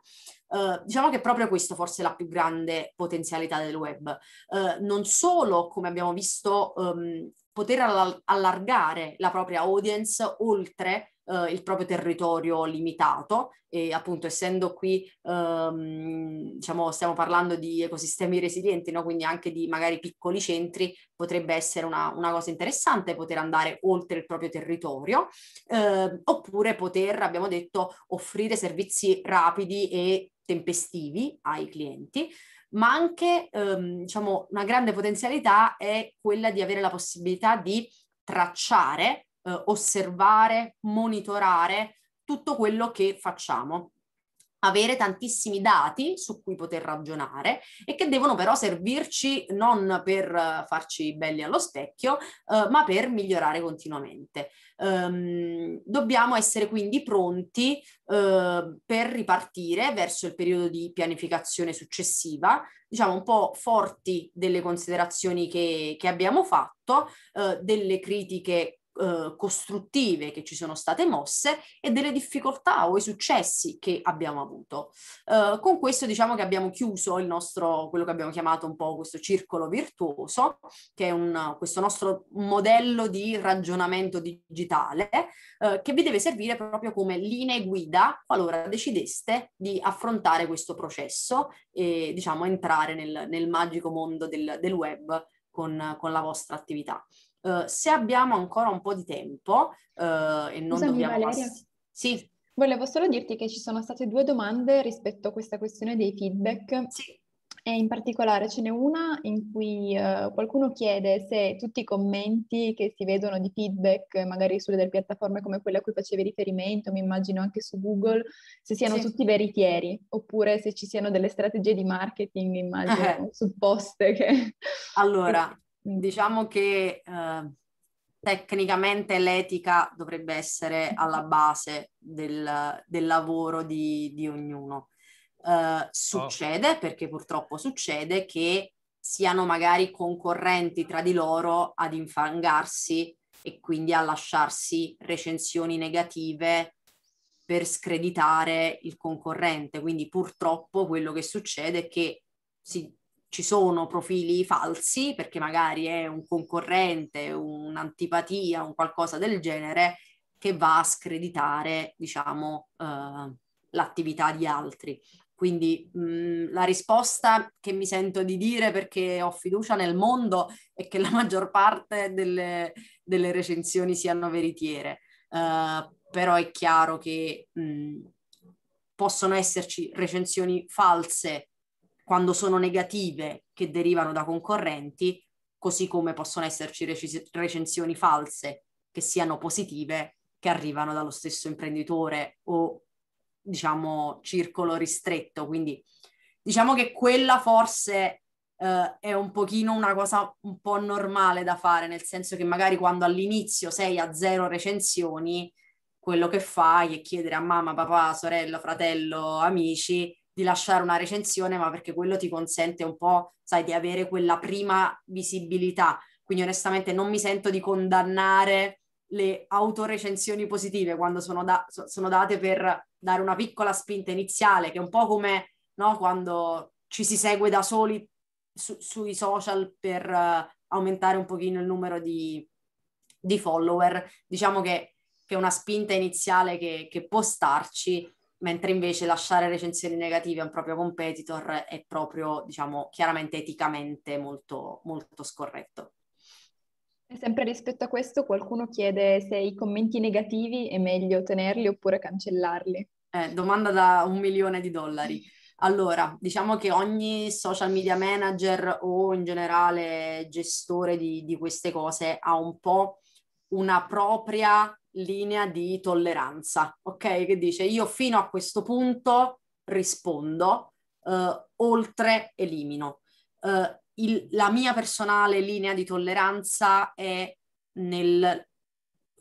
Uh, diciamo che proprio questa forse è la più grande potenzialità del web. Uh, non solo, come abbiamo visto, um, poter all- allargare la propria audience oltre Uh, il proprio territorio limitato e appunto essendo qui um, diciamo stiamo parlando di ecosistemi resilienti no? quindi anche di magari piccoli centri potrebbe essere una, una cosa interessante poter andare oltre il proprio territorio uh, oppure poter abbiamo detto offrire servizi rapidi e tempestivi ai clienti, ma anche ehm, diciamo, una grande potenzialità è quella di avere la possibilità di tracciare, eh, osservare, monitorare tutto quello che facciamo avere tantissimi dati su cui poter ragionare e che devono però servirci non per eh, farci belli allo specchio, eh, ma per migliorare continuamente. Um, dobbiamo essere quindi pronti uh, per ripartire verso il periodo di pianificazione successiva, diciamo un po' forti delle considerazioni che, che abbiamo fatto, uh, delle critiche eh, costruttive che ci sono state mosse e delle difficoltà o i successi che abbiamo avuto. Eh, con questo diciamo che abbiamo chiuso il nostro, quello che abbiamo chiamato un po' questo circolo virtuoso, che è un, questo nostro modello di ragionamento digitale eh, che vi deve servire proprio come linee guida qualora decideste di affrontare questo processo e diciamo entrare nel, nel magico mondo del, del web con, con la vostra attività. Uhm, se abbiamo ancora un po' di tempo uh, e non Scusami, dobbiamo... Valeria. Ass- sì. Volevo solo dirti che ci sono state due domande rispetto a questa questione dei feedback. Sì. E in particolare ce n'è una in cui uh, qualcuno chiede se tutti i commenti che si vedono di feedback, magari sulle delle piattaforme come quella a cui facevi riferimento, mi immagino anche su Google, se siano sì. tutti veritieri, oppure se ci siano delle strategie di marketing, immagino, eh. supposte che... Allora, Diciamo che eh, tecnicamente l'etica dovrebbe essere alla base del, del lavoro di, di ognuno. Eh, succede, oh. perché purtroppo succede, che siano magari concorrenti tra di loro ad infangarsi e quindi a lasciarsi recensioni negative per screditare il concorrente. Quindi purtroppo quello che succede è che si ci sono profili falsi perché magari è un concorrente, un'antipatia, un qualcosa del genere che va a screditare, diciamo, eh, l'attività di altri. Quindi mh, mm, la risposta che mi sento di dire perché ho fiducia nel mondo è che la maggior parte delle, delle recensioni siano veritiere, uh, però è chiaro che mh, mm, possono esserci recensioni false quando sono negative che derivano da concorrenti, così come possono esserci recensioni false che siano positive che arrivano dallo stesso imprenditore o diciamo circolo ristretto, quindi diciamo che quella forse eh, è un pochino una cosa un po' normale da fare, nel senso che magari quando all'inizio sei a zero recensioni, quello che fai è chiedere a mamma, papà, sorella, fratello, amici di lasciare una recensione, ma perché quello ti consente un po', sai, di avere quella prima visibilità. Quindi onestamente non mi sento di condannare le autorecensioni positive quando sono, da- sono date per dare una piccola spinta iniziale, che è un po' come no, quando ci si segue da soli su- sui social per uh, aumentare un pochino il numero di, di follower. Diciamo che, che, è una spinta iniziale che, che può starci mentre invece lasciare recensioni negative a un proprio competitor è proprio, diciamo, chiaramente eticamente molto, molto scorretto. E sempre rispetto a questo qualcuno chiede se i commenti negativi è meglio tenerli oppure cancellarli. Eh, domanda da un milione di dollari. Allora, diciamo che ogni social media manager o in generale gestore di, di queste cose ha un po' una propria linea di tolleranza, ok? Che dice io fino a questo punto rispondo, eh, oltre elimino. Eh, il, la mia personale linea di tolleranza è nel,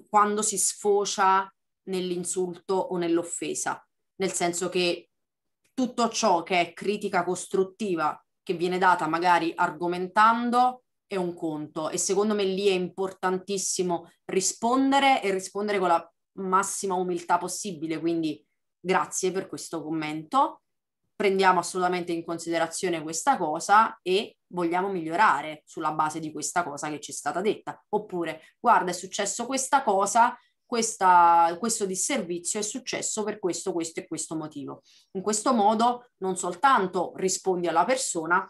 quando si sfocia nell'insulto o nell'offesa, nel senso che tutto ciò che è critica costruttiva che viene data magari argomentando è un conto e secondo me lì è importantissimo rispondere e rispondere con la massima umiltà possibile, quindi grazie per questo commento, prendiamo assolutamente in considerazione questa cosa e vogliamo migliorare sulla base di questa cosa che ci è stata detta, oppure guarda è successo questa cosa, questa, questo disservizio è successo per questo, questo e questo motivo. In questo modo non soltanto rispondi alla persona,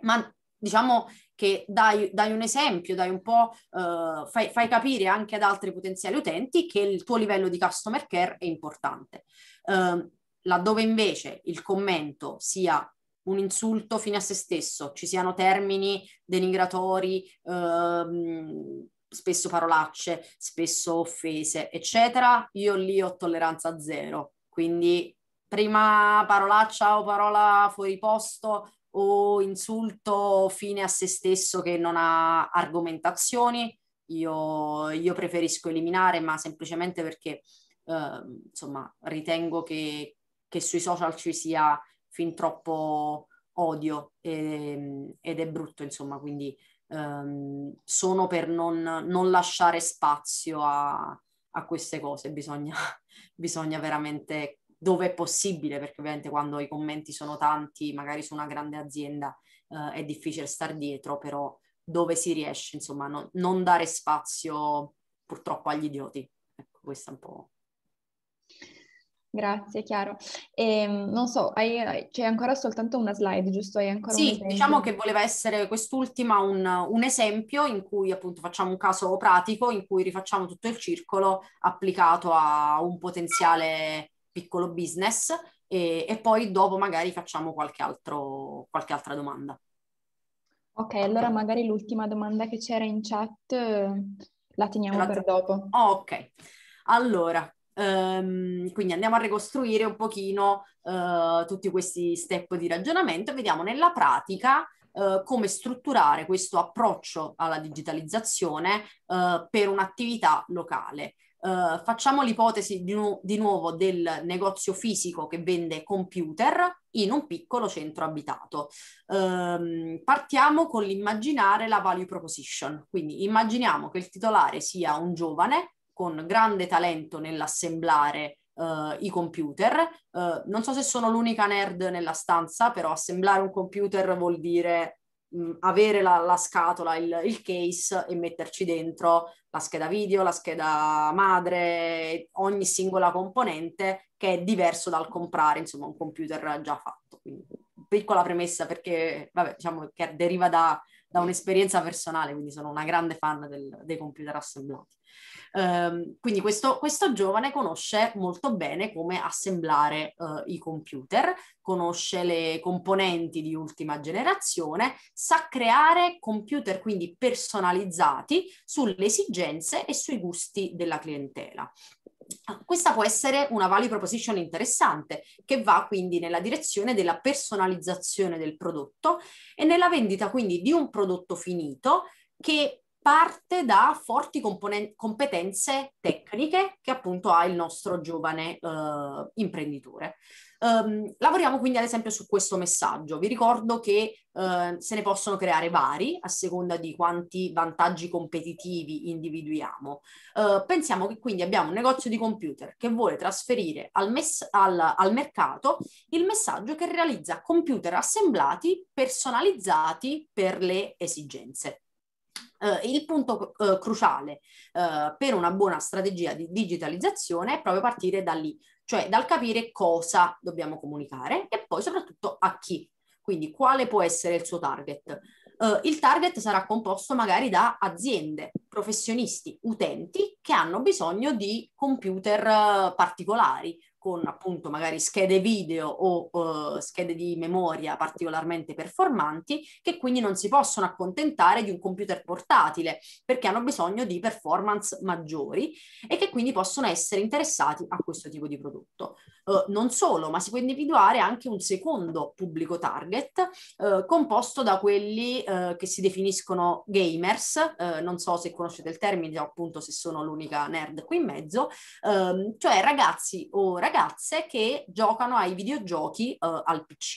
ma diciamo che dai, dai un esempio, dai un po', eh, fai, fai, capire anche ad altri potenziali utenti che il tuo livello di customer care è importante. Eh, laddove invece il commento sia un insulto fine a se stesso, ci siano termini denigratori, ehm, spesso parolacce, spesso offese, eccetera, io lì ho tolleranza zero. Quindi prima parolaccia o parola fuori posto o insulto fine a se stesso che non ha argomentazioni, io, io preferisco eliminare, ma semplicemente perché eh, insomma, ritengo che, che, sui social ci sia fin troppo odio e, ehm, ed è brutto, insomma, quindi ehm, sono per non, non lasciare spazio a, a queste cose, bisogna, bisogna veramente dove è possibile, perché ovviamente quando i commenti sono tanti, magari su una grande azienda eh, è difficile star dietro, però dove si riesce, insomma, no, non dare spazio purtroppo agli idioti. Ecco, questo è un po'. Grazie, chiaro. E, ehm, non so, hai, c'è ancora soltanto una slide, giusto? sì, diciamo che voleva essere quest'ultima un, un, esempio in cui appunto facciamo un caso pratico, in cui rifacciamo tutto il circolo applicato a un potenziale piccolo business e, e poi dopo magari facciamo qualche, altro, qualche altra domanda. Ok, allora magari l'ultima domanda che c'era in chat eh, la teniamo la... per dopo. Oh, ok, allora, Um, quindi andiamo a ricostruire un pochino uh, tutti questi step di ragionamento e vediamo nella pratica uh, come strutturare questo approccio alla digitalizzazione uh, per un'attività locale. Uh, facciamo l'ipotesi di, nu- di, nuovo del negozio fisico che vende computer in un piccolo centro abitato. Uh, partiamo con l'immaginare la value proposition, quindi immaginiamo che il titolare sia un giovane con grande talento nell'assemblare Uh, i computer. Uh, non so se sono l'unica nerd nella stanza, però assemblare un computer vuol dire mh, avere la, la scatola, il, il, case e metterci dentro la scheda video, la scheda madre, ogni singola componente che è diverso dal comprare, insomma, un computer già fatto. Quindi, piccola premessa perché, vabbè, diciamo che deriva da, da un'esperienza personale, quindi sono una grande fan del, dei computer assemblati. Um, quindi questo, questo, giovane conosce molto bene come assemblare uh, i computer, conosce le componenti di ultima generazione, sa creare computer quindi personalizzati sulle esigenze e sui gusti della clientela. Questa può essere una value proposition interessante che va quindi nella direzione della personalizzazione del prodotto e nella vendita quindi di un prodotto finito che parte da forti componen- competenze tecniche che appunto ha il nostro giovane eh, imprenditore. Um, lavoriamo quindi ad esempio su questo messaggio. Vi ricordo che eh, se ne possono creare vari a seconda di quanti vantaggi competitivi individuiamo. Uh, pensiamo che quindi abbiamo un negozio di computer che vuole trasferire al, mess- al, al mercato il messaggio che realizza computer assemblati personalizzati per le esigenze. Uh, il punto uh, cruciale uh, per una buona strategia di digitalizzazione è proprio partire da lì, cioè dal capire cosa dobbiamo comunicare e poi soprattutto a chi, quindi quale può essere il suo target. il target sarà composto magari da aziende, professionisti, utenti che hanno bisogno di computer particolari, con appunto magari schede video o uh, schede di memoria particolarmente performanti che quindi non si possono accontentare di un computer portatile perché hanno bisogno di performance maggiori e che quindi possono essere interessati a questo tipo di prodotto. Uh, non solo, ma si può individuare anche un secondo pubblico target uh, composto da quelli che si definiscono gamers, non so se conoscete il termine appunto se sono l'unica nerd qui in mezzo, ehm, cioè ragazzi o ragazze ragazze che giocano ai videogiochi eh, al PC,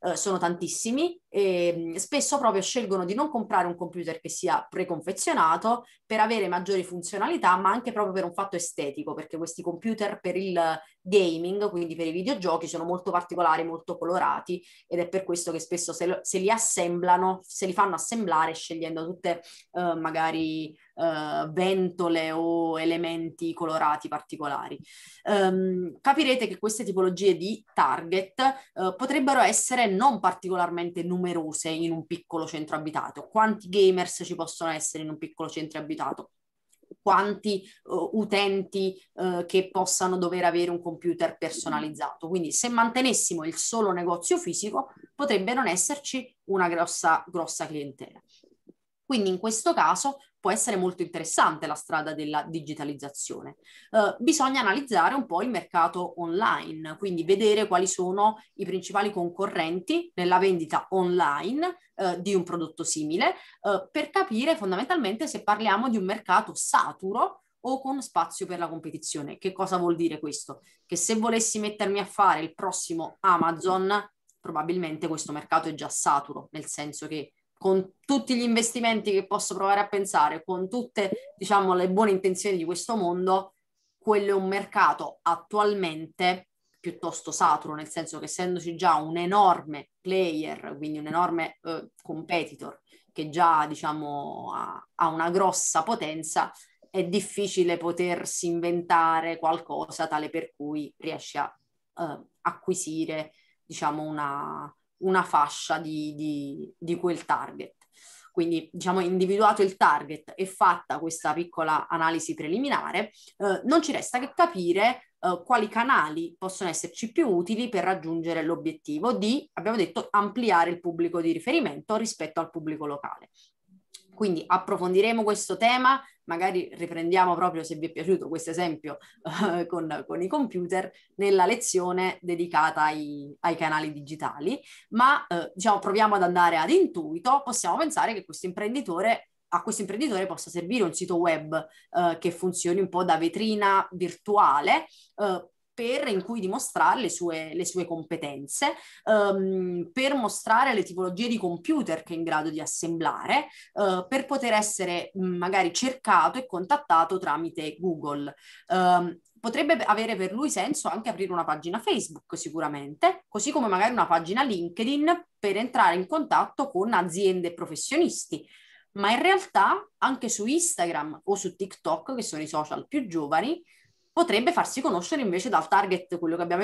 eh, sono tantissimi, e ehm, spesso proprio scelgono di non comprare un computer che sia preconfezionato per avere maggiori funzionalità, ma anche proprio per un fatto estetico, perché questi computer per il gaming, quindi per i videogiochi, sono molto particolari, molto colorati ed è per questo che spesso se, se li assemblano, se li fanno assemblare scegliendo tutte eh, magari eh, ventole o elementi colorati particolari. Um, capirete che queste tipologie di target eh, potrebbero essere non particolarmente numerose numerose in un piccolo centro abitato? Quanti gamers ci possono essere in un piccolo centro abitato? quanti uh, utenti uh, che possano dover avere un computer personalizzato. Quindi se mantenessimo il solo negozio fisico potrebbe non esserci una grossa, grossa clientela. Quindi in questo caso può essere molto interessante la strada della digitalizzazione. Eh, bisogna analizzare un po' il mercato online, quindi vedere quali sono i principali concorrenti nella vendita online eh, di un prodotto simile, eh, per capire fondamentalmente se parliamo di un mercato saturo o con spazio per la competizione. Che cosa vuol dire questo? Che se volessi mettermi a fare il prossimo Amazon, probabilmente questo mercato è già saturo, nel senso che con tutti gli investimenti che posso provare a pensare, con tutte diciamo, le buone intenzioni di questo mondo, quello è un mercato attualmente piuttosto saturo, nel senso che essendoci già un enorme player, quindi un enorme eh, competitor che già diciamo, ha, ha una grossa potenza, è difficile potersi inventare qualcosa tale per cui riesci a eh, acquisire diciamo, una, una fascia di, di, di quel target. Quindi diciamo individuato il target e fatta questa piccola analisi preliminare, eh, non ci resta che capire eh, quali canali possono esserci più utili per raggiungere l'obiettivo di, abbiamo detto, ampliare il pubblico di riferimento rispetto al pubblico locale. Quindi approfondiremo questo tema, magari riprendiamo proprio se vi è piaciuto questo esempio eh, con, con, i computer nella lezione dedicata ai, ai canali digitali, ma eh, diciamo proviamo ad andare ad intuito, possiamo pensare che questo imprenditore a questo imprenditore possa servire un sito web eh, che funzioni un po' da vetrina virtuale, eh, per in cui dimostrare le sue, le sue competenze, um, per mostrare le tipologie di computer che è in grado di assemblare, uh, per poter essere mm, magari cercato e contattato tramite Google. Um, potrebbe avere per lui senso anche aprire una pagina Facebook sicuramente, così come magari una pagina LinkedIn per entrare in contatto con aziende e professionisti. Ma in realtà anche su Instagram o su TikTok, che sono i social più giovani, potrebbe farsi conoscere invece dal target, quello che abbiamo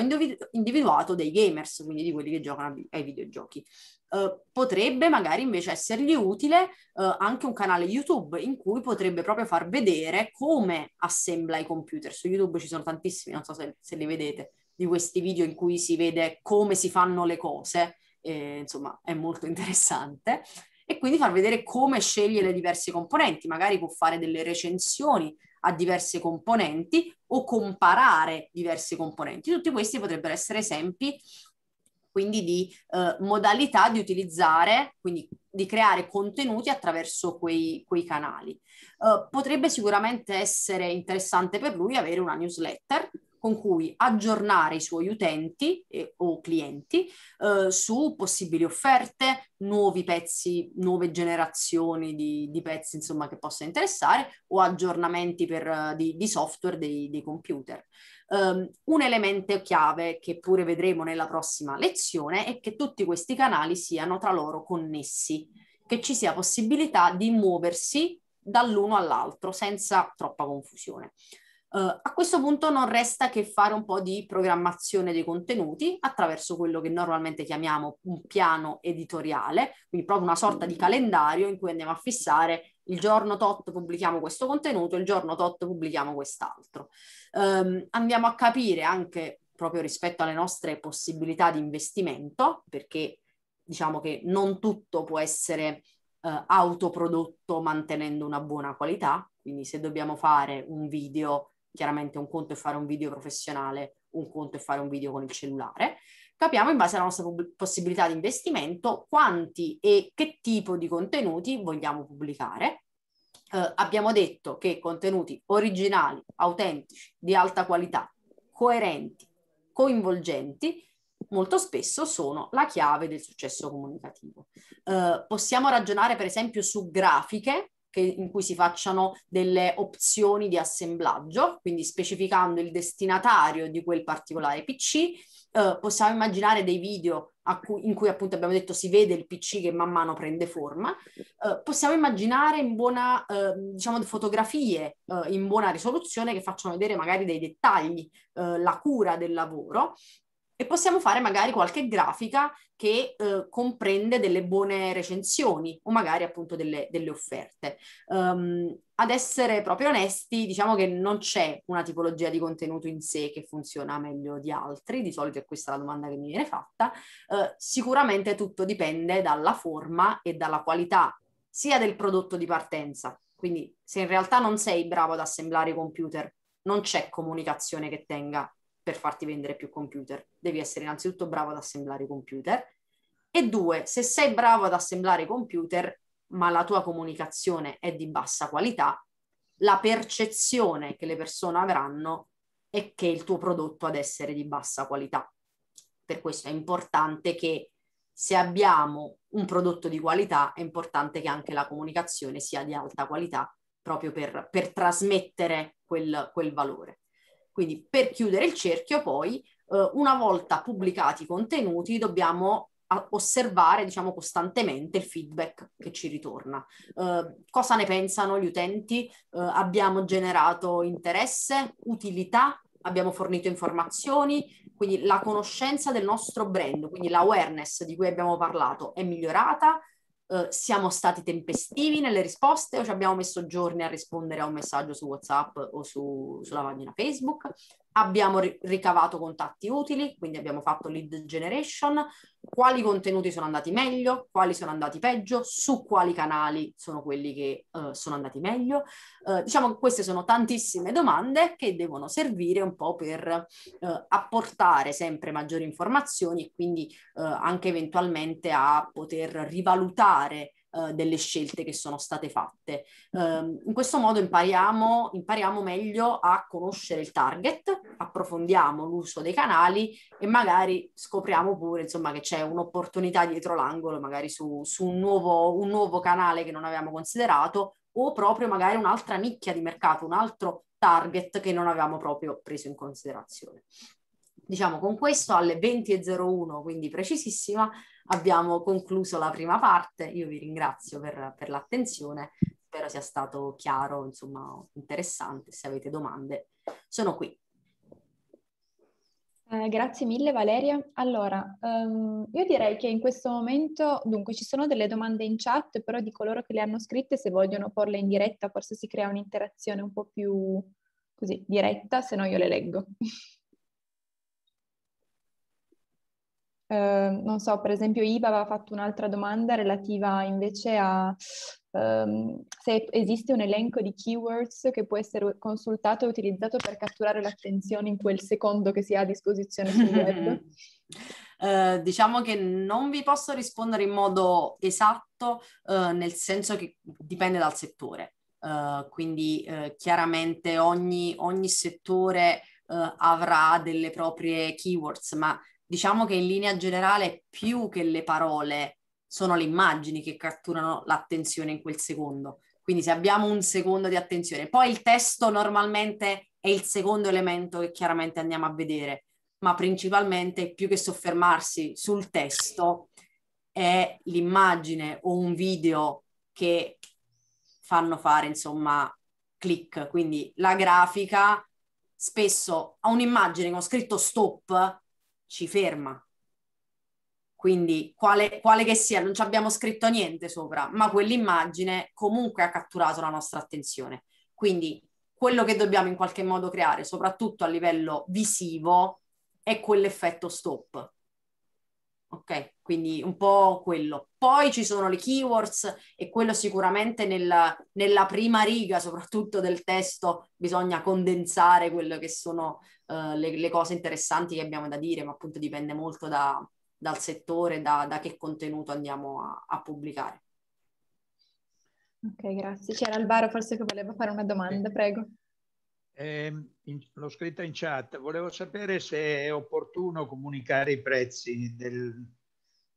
individuato, dei gamers, quindi di quelli che giocano ai videogiochi. Uh, potrebbe magari invece essergli utile uh, anche un canale YouTube in cui potrebbe proprio far vedere come assembla i computer. Su YouTube ci sono tantissimi, non so se, se li vedete, di questi video in cui si vede come si fanno le cose, eh, insomma è molto interessante. E quindi far vedere come sceglie le diverse componenti, magari può fare delle recensioni a diverse componenti o comparare diverse componenti. Tutti questi potrebbero essere esempi quindi di eh, modalità di utilizzare, quindi di creare contenuti attraverso quei, quei canali. Eh, potrebbe sicuramente essere interessante per lui avere una newsletter, con cui aggiornare i suoi utenti e, eh, o clienti eh, su possibili offerte, nuovi pezzi, nuove generazioni di, di pezzi insomma, che possono interessare o aggiornamenti per, eh, di, di, software dei, dei computer. Um, un elemento chiave che pure vedremo nella prossima lezione è che tutti questi canali siano tra loro connessi, che ci sia possibilità di muoversi dall'uno all'altro senza troppa confusione. Uh, a questo punto non resta che fare un po' di programmazione dei contenuti attraverso quello che normalmente chiamiamo un piano editoriale, quindi proprio una sorta di mm-hmm. calendario in cui andiamo a fissare il giorno tot pubblichiamo questo contenuto, il giorno tot pubblichiamo quest'altro. Um, andiamo a capire anche proprio rispetto alle nostre possibilità di investimento, perché diciamo che non tutto può essere uh, autoprodotto mantenendo una buona qualità, quindi se dobbiamo fare un video chiaramente un conto è fare un video professionale, un conto è fare un video con il cellulare. Capiamo in base alla nostra pub- possibilità di investimento quanti e che tipo di contenuti vogliamo pubblicare. Eh, abbiamo detto che contenuti originali, autentici, di alta qualità, coerenti, coinvolgenti, molto spesso sono la chiave del successo comunicativo. Eh, possiamo ragionare per esempio su grafiche che, in cui si facciano delle opzioni di assemblaggio, quindi specificando il destinatario di quel particolare PC, Uh, eh, possiamo immaginare dei video cui, in cui appunto abbiamo detto si vede il PC che man mano prende forma, uh, possiamo immaginare in buona, uh, diciamo, fotografie eh, in buona risoluzione che facciano vedere magari dei dettagli, la cura del lavoro e possiamo fare magari qualche grafica che eh, comprende delle buone recensioni o magari appunto delle, delle offerte. Um, ad essere proprio onesti, diciamo che non c'è una tipologia di contenuto in sé che funziona meglio di altri, di solito è questa la domanda che mi viene fatta, uh, sicuramente tutto dipende dalla forma e dalla qualità sia del prodotto di partenza, quindi se in realtà non sei bravo ad assemblare i computer, non c'è comunicazione che tenga per farti vendere più computer. Devi essere innanzitutto bravo ad assemblare i computer e due, se sei bravo ad assemblare i computer, ma la tua comunicazione è di bassa qualità, la percezione che le persone avranno è che il tuo prodotto ad essere di bassa qualità. Per questo è importante che se abbiamo un prodotto di qualità, è importante che anche la comunicazione sia di alta qualità proprio per, per trasmettere quel, quel valore. Quindi per chiudere il cerchio poi, eh, una volta pubblicati i contenuti, dobbiamo osservare diciamo costantemente il feedback che ci ritorna. Eh, cosa ne pensano gli utenti? Eh, abbiamo generato interesse, utilità, abbiamo fornito informazioni, quindi la conoscenza del nostro brand, quindi l'awareness di cui abbiamo parlato è migliorata, eh, siamo stati tempestivi nelle risposte o ci abbiamo messo giorni a rispondere a un messaggio su WhatsApp o su, sulla pagina Facebook? Abbiamo ricavato contatti utili, quindi abbiamo fatto lead generation, quali contenuti sono andati meglio, quali sono andati peggio, su quali canali sono quelli che uh, sono andati meglio. Uh, diciamo che queste sono tantissime domande che devono servire un po' per uh, apportare sempre maggiori informazioni e quindi anche eventualmente a poter rivalutare uh, delle scelte che sono state fatte. Um, in questo modo impariamo, impariamo meglio a conoscere il target, approfondiamo l'uso dei canali e magari scopriamo pure insomma, che c'è un'opportunità dietro l'angolo, magari su, su un, nuovo, un nuovo canale che non avevamo considerato o proprio magari un'altra nicchia di mercato, un altro target che non avevamo proprio preso in considerazione. Diciamo con questo alle 20.01, quindi precisissima, abbiamo concluso la prima parte. Io vi ringrazio per, per l'attenzione, spero sia stato chiaro, insomma, interessante. Se avete domande, sono qui. Eh, grazie mille Valeria. Allora, um, io direi che in questo momento, dunque, ci sono delle domande in chat, però di coloro che le hanno scritte, se vogliono porle in diretta, forse si crea un'interazione un po' più così diretta, se no io le leggo. Eh, non so, per esempio Iva aveva fatto un'altra domanda relativa invece a ehm, se esiste un elenco di keywords che può essere consultato e utilizzato per catturare l'attenzione in quel secondo che si ha a disposizione sul web. Uh, diciamo che non vi posso rispondere in modo esatto, uh, nel senso che dipende dal settore. Uh, quindi chiaramente ogni, ogni settore avrà delle proprie keywords, ma diciamo che in linea generale più che le parole sono le immagini che catturano l'attenzione in quel secondo. Quindi se abbiamo un secondo di attenzione, poi il testo normalmente è il secondo elemento che chiaramente andiamo a vedere, ma principalmente più che soffermarsi sul testo è l'immagine o un video che fanno fare insomma click, quindi la grafica spesso a un'immagine con scritto stop ci ferma. Quindi quale, quale che sia, non ci abbiamo scritto niente sopra, ma quell'immagine comunque ha catturato la nostra attenzione. Quindi quello che dobbiamo in qualche modo creare, soprattutto a livello visivo, è quell'effetto stop Ok, quindi un po' quello. Poi ci sono le keywords e quello sicuramente nella, nella prima riga, soprattutto del testo, bisogna condensare quelle che sono uh, le, le, cose interessanti che abbiamo da dire, ma appunto dipende molto da, dal settore, da, da, che contenuto andiamo a, a pubblicare. Ok, grazie. C'era Alvaro forse che voleva fare una domanda, prego eh, in, l'ho scritta in chat, volevo sapere se è opportuno comunicare i prezzi del,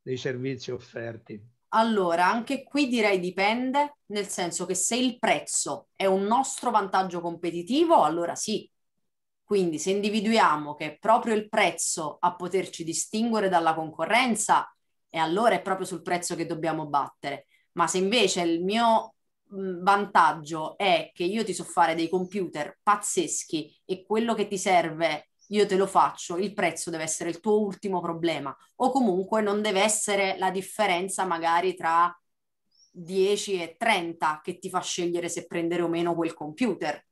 dei servizi offerti. Allora, anche qui direi dipende, nel senso che se il prezzo è un nostro vantaggio competitivo, allora sì. Quindi se individuiamo che è proprio il prezzo a poterci distinguere dalla concorrenza, e allora è proprio sul prezzo che dobbiamo battere. Ma se invece il mio vantaggio è che io ti so fare dei computer pazzeschi e quello che ti serve io te lo faccio, il prezzo deve essere il tuo ultimo problema o comunque non deve essere la differenza magari tra 10 e 30 che ti fa scegliere se prendere o meno quel computer.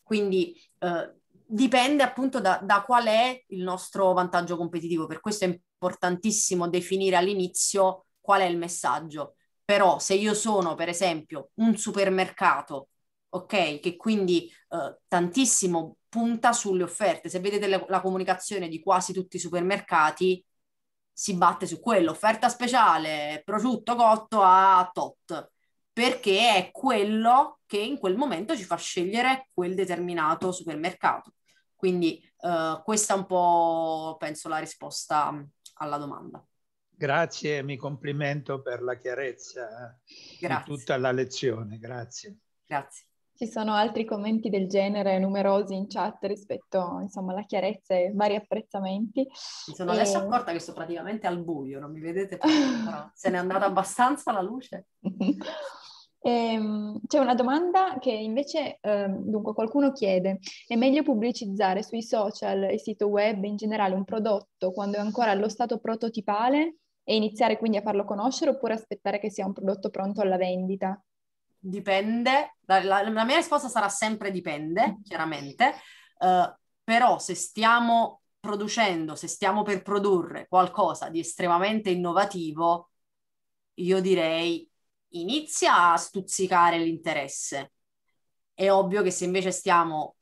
Quindi eh, dipende appunto da, da qual è il nostro vantaggio competitivo, per questo è importantissimo definire all'inizio qual è il messaggio però se io sono, per esempio, un supermercato, ok, che quindi eh, tantissimo punta sulle offerte, se vedete la, la comunicazione di quasi tutti i supermercati, si batte su quello, offerta speciale, prosciutto cotto a tot, perché è quello che in quel momento ci fa scegliere quel determinato supermercato. Quindi eh, questa è un po', penso, la risposta alla domanda. Grazie mi complimento per la chiarezza eh, Grazie. di tutta la lezione. Grazie. Grazie. Ci sono altri commenti del genere numerosi in chat rispetto insomma, alla chiarezza e vari apprezzamenti. Mi sono e... adesso accorta che sto praticamente al buio, non mi vedete più, però se n'è andata abbastanza la luce. Ehm, c'è una domanda che invece, ehm, dunque qualcuno chiede, è meglio pubblicizzare sui social e sito web in generale un prodotto quando è ancora allo stato prototipale e iniziare quindi a farlo conoscere oppure aspettare che sia un prodotto pronto alla vendita? Dipende, la, la, la mia risposta sarà sempre dipende, mm. chiaramente, uh, però se stiamo producendo, se stiamo per produrre qualcosa di estremamente innovativo, io direi inizia a stuzzicare l'interesse. È ovvio che se invece stiamo,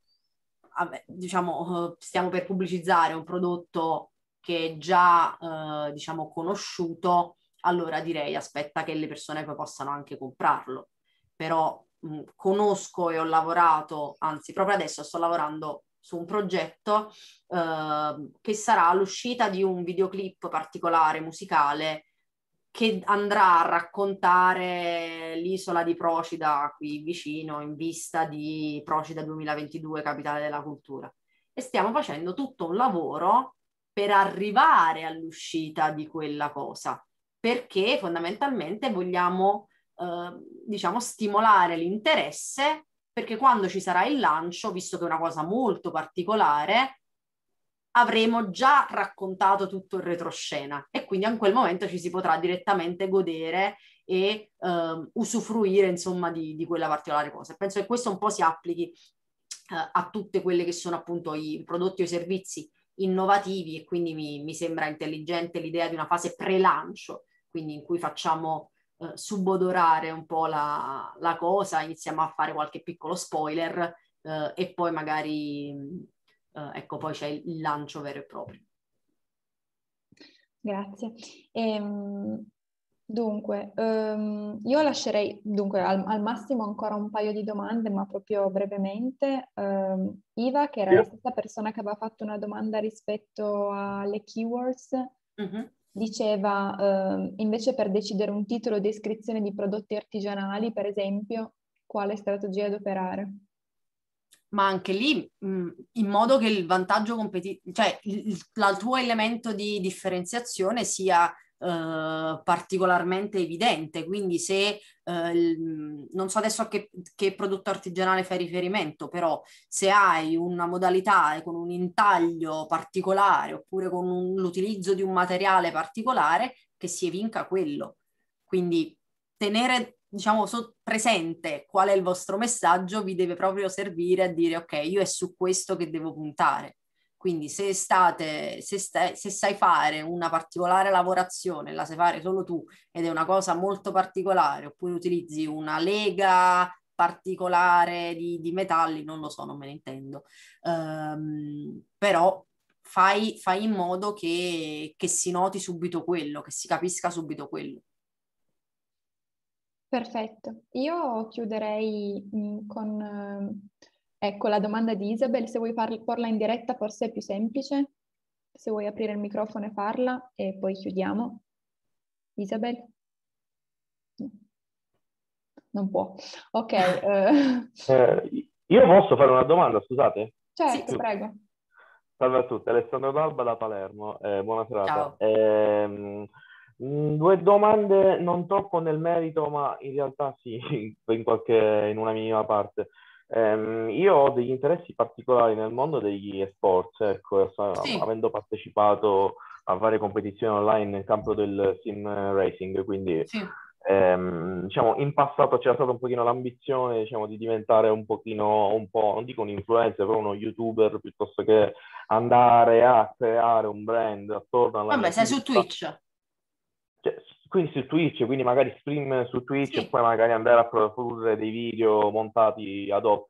diciamo, eh, stiamo per pubblicizzare un prodotto che è già, eh, diciamo, conosciuto, allora direi aspetta che le persone poi possano anche comprarlo. Però mh, conosco e ho lavorato, anzi proprio adesso sto lavorando su un progetto eh, che sarà l'uscita di un videoclip particolare musicale che andrà a raccontare l'isola di Procida qui vicino in vista di Procida 2022 capitale della cultura e stiamo facendo tutto un lavoro per arrivare all'uscita di quella cosa, perché fondamentalmente vogliamo, eh, diciamo, stimolare l'interesse, perché quando ci sarà il lancio, visto che è una cosa molto particolare, avremo già raccontato tutto il retroscena e quindi a quel momento ci si potrà direttamente godere e eh, usufruire insomma di, di, quella particolare cosa. Penso che questo un po' si applichi eh, a tutte quelle che sono appunto i prodotti o i servizi innovativi e quindi mi, mi sembra intelligente l'idea di una fase pre-lancio, quindi in cui facciamo eh, subodorare un po' la, la, cosa, iniziamo a fare qualche piccolo spoiler eh, e poi magari, eh, ecco, poi c'è il lancio vero e proprio. Grazie. Ehm, Dunque, ehm, io lascerei dunque, al, al, massimo ancora un paio di domande, ma proprio brevemente. Ehm, Iva, che era yeah. la stessa persona che aveva fatto una domanda rispetto alle keywords, mm-hmm. diceva ehm, invece per decidere un titolo di iscrizione di prodotti artigianali, per esempio, quale strategia adoperare? ma anche lì mh, in modo che il vantaggio competitivo, cioè il, il, tuo elemento di differenziazione sia eh, particolarmente evidente. Quindi se, eh, non so adesso a che, che, prodotto artigianale fai riferimento, però se hai una modalità con un intaglio particolare oppure con un, l'utilizzo di un materiale particolare, che si evinca quello. Quindi tenere diciamo so, presente qual è il vostro messaggio vi deve proprio servire a dire ok io è su questo che devo puntare quindi se, state, se, stai, se, sai fare una particolare lavorazione, la sai fare solo tu ed è una cosa molto particolare, oppure utilizzi una lega particolare di, di metalli, non lo so, non me ne intendo, um, però fai, fai, in modo che, che si noti subito quello, che si capisca subito quello. Perfetto, io chiuderei mm, con ehm, Ecco, la domanda di Isabel, se vuoi par- porla in diretta forse è più semplice, se vuoi aprire il microfono e farla e poi chiudiamo. Isabel? Non può. Ok. Eh. eh, io posso fare una domanda, scusate? Certo, sì. prego. Salve a tutti, Alessandro D'Alba da Palermo, eh, buona serata. Eh, due domande non troppo nel merito, ma in realtà sì, in, qualche, in una minima parte. Um, io ho degli interessi particolari nel mondo degli esports, ecco, sì. avendo partecipato a varie competizioni online nel campo del sim racing, quindi sì. um, diciamo, in passato c'era stata un pochino l'ambizione diciamo, di diventare un pochino, un po', non dico un influencer, però uno youtuber piuttosto che andare a creare un brand attorno alla... Vabbè, sei su Twitch. Cioè, quindi su Twitch, quindi magari stream su Twitch sì. e poi magari andare a produrre dei video montati ad hoc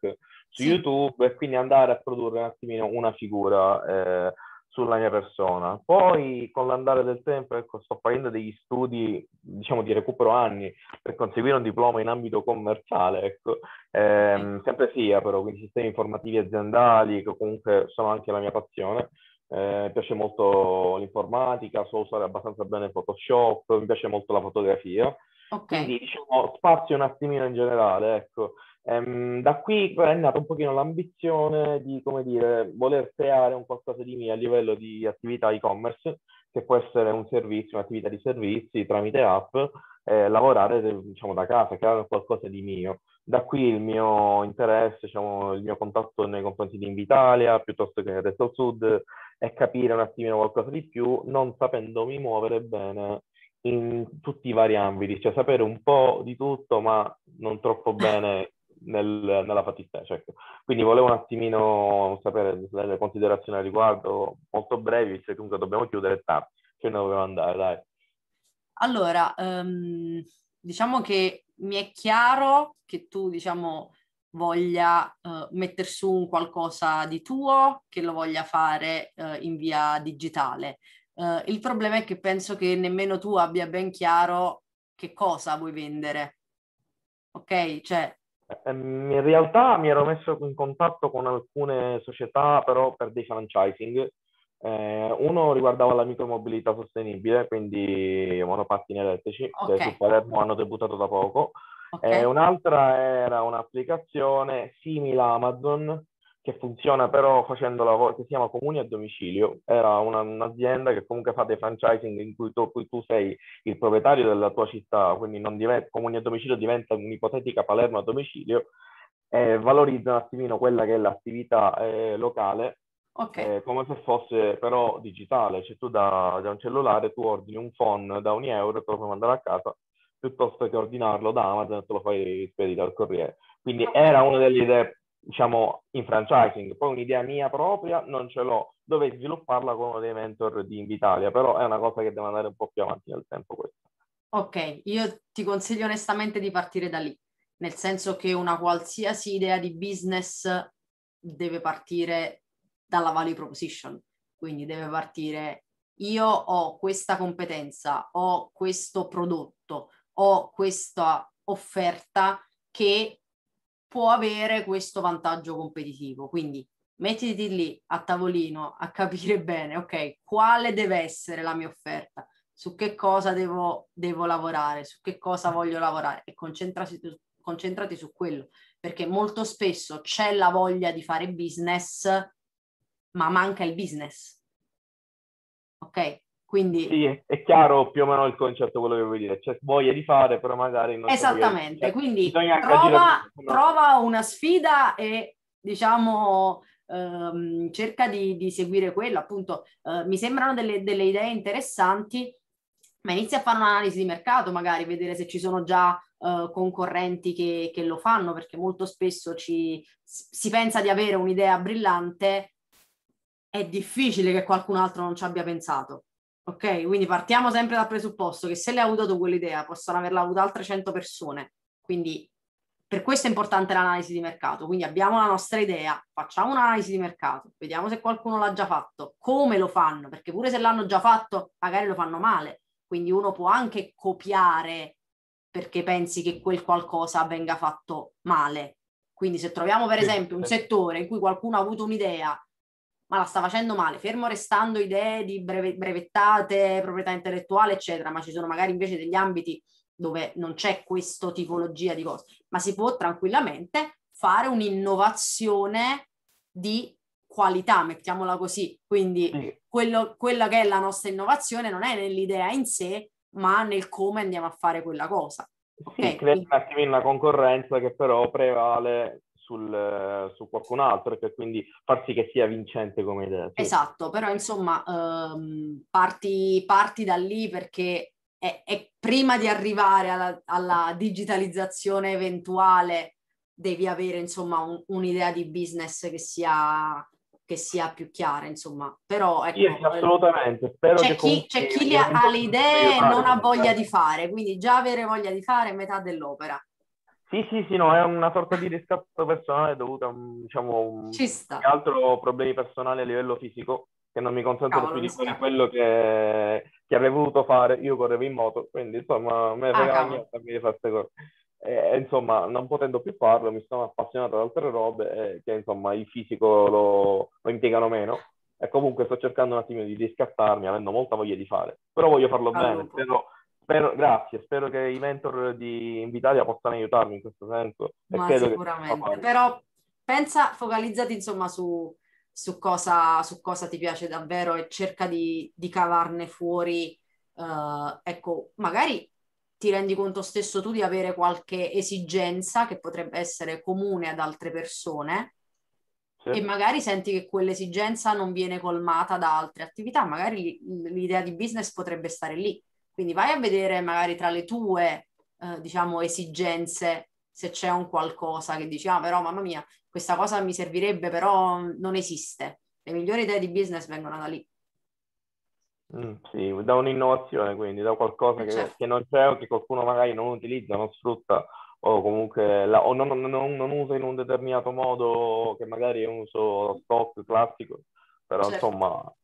su sì. YouTube e quindi andare a produrre un attimino una figura eh, sulla mia persona. Poi con l'andare del tempo ecco, sto facendo degli studi diciamo di recupero anni per conseguire un diploma in ambito commerciale, ecco. ehm, sempre sia però, quindi sistemi informativi aziendali che comunque sono anche la mia passione eh, mi piace molto l'informatica, so usare abbastanza bene Photoshop, mi piace molto la fotografia. Okay. Quindi diciamo spazio un attimino in generale, ecco. Ehm, da qui è nata un pochino l'ambizione di, come dire, voler creare un qualcosa di mio a livello di attività e-commerce, che può essere un servizio, un'attività di servizi tramite app, eh, lavorare diciamo da casa, creare qualcosa di mio da qui il mio interesse, diciamo, il mio contatto nei confronti di Invitalia piuttosto che del Sud è capire un attimino qualcosa di più, non sapendomi muovere bene in tutti i vari ambiti, cioè sapere un po' di tutto ma non troppo bene nel, nella fattispecie. Ecco. Quindi volevo un attimino sapere delle considerazioni al riguardo, molto brevi, visto che comunque dobbiamo chiudere tardi, cioè noi dobbiamo andare, dai. Allora, um, diciamo che mi è chiaro che tu, diciamo, voglia eh, mettere su un qualcosa di tuo, che lo voglia fare eh, in via digitale. Eh, il problema è che penso che nemmeno tu abbia ben chiaro che cosa vuoi vendere. Ok? Cioè... Eh, ehm, in realtà mi ero messo in contatto con alcune società, però per dei franchising, eh, uno riguardava la micromobilità sostenibile, quindi monopattini elettrici, okay. che su Palermo hanno debuttato da poco. Okay. Eh, un'altra era un'applicazione simile a Amazon, che funziona però facendo lavoro, che si chiama Comuni a domicilio. Era una, un'azienda che comunque fa dei franchising in cui tu, cui tu, sei il proprietario della tua città, quindi non diventa, Comuni a domicilio diventa un'ipotetica Palermo a domicilio, eh, valorizza un attimino quella che è l'attività eh, locale Okay. Eh, come se fosse però digitale, cioè tu da, da, un cellulare tu ordini un phone da ogni euro e te lo puoi mandare a casa piuttosto che ordinarlo da Amazon e te lo fai spedire al corriere. Quindi okay. era una delle idee, diciamo, in franchising. Poi un'idea mia propria non ce l'ho, dovrei svilupparla con uno dei mentor di Invitalia, però è una cosa che deve andare un po' più avanti nel tempo questa. Ok, io ti consiglio onestamente di partire da lì, nel senso che una qualsiasi idea di business deve partire dalla value proposition. Quindi deve partire io ho questa competenza, ho questo prodotto, ho questa offerta che può avere questo vantaggio competitivo. Quindi mettiti lì a tavolino a capire bene, ok, quale deve essere la mia offerta, su che cosa devo, devo lavorare, su che cosa voglio lavorare e concentrati, concentrati su quello, perché molto spesso c'è la voglia di fare business, ma manca il business. Ok? Quindi... Sì, è chiaro più o meno il concetto quello che vuoi dire, Cioè, voglia di fare, però magari non Esattamente, cioè, quindi trova, agire... trova, una sfida e diciamo ehm, cerca di, di, seguire quello. appunto eh, mi sembrano delle, delle, idee interessanti, ma inizia a fare un'analisi di mercato, magari vedere se ci sono già eh, concorrenti che, che, lo fanno, perché molto spesso ci, si pensa di avere un'idea brillante, è difficile che qualcun altro non ci abbia pensato. Ok, quindi partiamo sempre dal presupposto che se lei ha avuto quell'idea possono averla avuta altre 100 persone. Quindi per questo è importante l'analisi di mercato. Quindi abbiamo la nostra idea, facciamo un'analisi di mercato, vediamo se qualcuno l'ha già fatto, come lo fanno, perché pure se l'hanno già fatto magari lo fanno male. Quindi uno può anche copiare perché pensi che quel qualcosa venga fatto male. Quindi se troviamo per esempio un eh. settore in cui qualcuno ha avuto un'idea ma la sta facendo male, fermo restando idee di breve, brevettate, proprietà intellettuale, eccetera, ma ci sono magari invece degli ambiti dove non c'è questa tipologia di cose, ma si può tranquillamente fare un'innovazione di qualità, mettiamola così. Quindi sì. quello, quella che è la nostra innovazione non è nell'idea in sé, ma nel come andiamo a fare quella cosa. Sì, okay. crea un attimino una concorrenza che però prevale sul, su qualcun altro e quindi far sì che sia vincente come idea. Sì. Esatto, però insomma ehm, parti, parti, da lì perché è, è prima di arrivare alla, alla, digitalizzazione eventuale devi avere insomma un, un'idea di business che sia, che sia più chiara, insomma. Però ecco, yes, assolutamente. Spero c'è, chi, c'è chi ha le idee e non ha voglia di fare, quindi già avere voglia di fare è metà dell'opera. Sì, sì, sì, no, è una sorta di riscatto personale dovuta, diciamo, Ci sta. altro problemi personali a livello fisico che non mi consentono più di fare quello che, che, avrei voluto fare. Io correvo in moto, quindi insomma, me ne ah, frega niente a fare queste cose. E, insomma, non potendo più farlo, mi sono appassionato ad altre robe eh, che insomma il fisico lo, lo impiegano meno e comunque sto cercando un attimo di riscattarmi avendo molta voglia di fare però voglio farlo ah, bene spero, spero, grazie, spero che i mentor di Invitalia possano aiutarmi in questo senso. sicuramente, che... però pensa, focalizzati insomma su, su, cosa, su, cosa, ti piace davvero e cerca di, di cavarne fuori, uh, ecco, magari ti rendi conto stesso tu di avere qualche esigenza che potrebbe essere comune ad altre persone sì. e magari senti che quell'esigenza non viene colmata da altre attività, magari l'idea di business potrebbe stare lì. Quindi vai a vedere magari tra le tue, eh, diciamo, esigenze se c'è un qualcosa che dici, ah però mamma mia, questa cosa mi servirebbe, però mhmm, non esiste. Le migliori idee di business vengono da lì. Mm, sì, da un'innovazione, quindi da qualcosa eh, che, certo. che, non c'è o che qualcuno magari non utilizza, non sfrutta o comunque la, o non, non, non, usa in un determinato modo che magari è un uso stock classico, però certo. insomma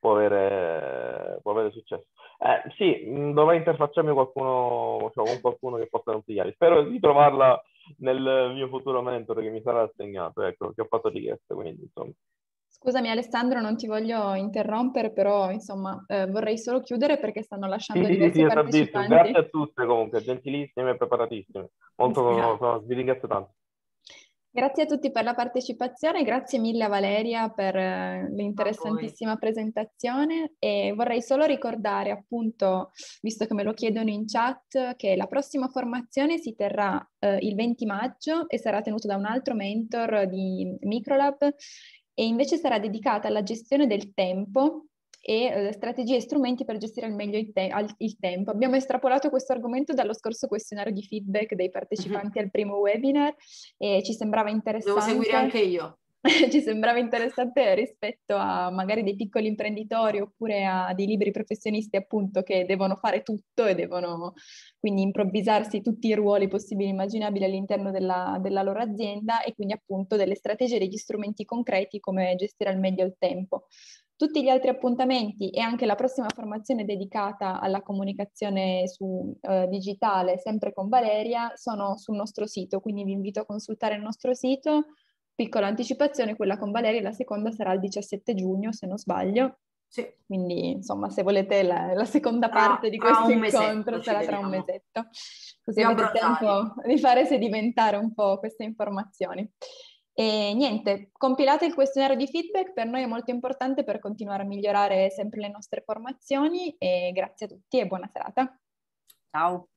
può avere, eh, può avere successo. Eh, sì, mm, dovrei interfacciarmi qualcuno, cioè con qualcuno che possa consigliare. Spero di trovarla nel mio futuro mentore che mi sarà assegnato, ecco, che ho fatto richiesta, quindi insomma. Scusami Alessandro, non ti voglio interrompere, però insomma eh, vorrei solo chiudere perché stanno lasciando sì, diversi sì, esatto, partecipanti. Grazie a tutte comunque, gentilissime e preparatissime. Molto, sì. no, vi ringrazio tanto. Grazie a tutti per la partecipazione, grazie mille a Valeria per eh, l'interessantissima presentazione e vorrei solo ricordare appunto, visto che me lo chiedono in chat, che la prossima formazione si terrà eh, il 20 maggio e sarà tenuta da un altro mentor di Microlab e invece sarà dedicata alla gestione del tempo e eh, strategie e strumenti per gestire al meglio il, te- al- il, tempo. Abbiamo estrapolato questo argomento dallo scorso questionario di feedback dei partecipanti mm-hmm. al primo webinar e ci sembrava interessante. Devo seguire anche io. ci sembrava interessante rispetto a magari dei piccoli imprenditori oppure a dei libri professionisti appunto che devono fare tutto e devono quindi improvvisarsi tutti i ruoli possibili e immaginabili all'interno della, della loro azienda e quindi appunto delle strategie, degli strumenti concreti come gestire al meglio il tempo. Tutti gli altri appuntamenti e anche la prossima formazione dedicata alla comunicazione su, eh, digitale, sempre con Valeria, sono sul nostro sito, quindi vi invito a consultare il nostro sito Piccola anticipazione, quella con Valeria, la seconda sarà il 17 giugno, se non sbaglio. Sì. Quindi, insomma, se volete la, la seconda ah, parte ah, di questo incontro sarà tra un mesetto. Così Siamo tempo di fare sedimentare un po' queste informazioni. E niente, compilate il questionario di feedback, per noi è molto importante per continuare a migliorare sempre le nostre formazioni e grazie a tutti e buona serata. Ciao.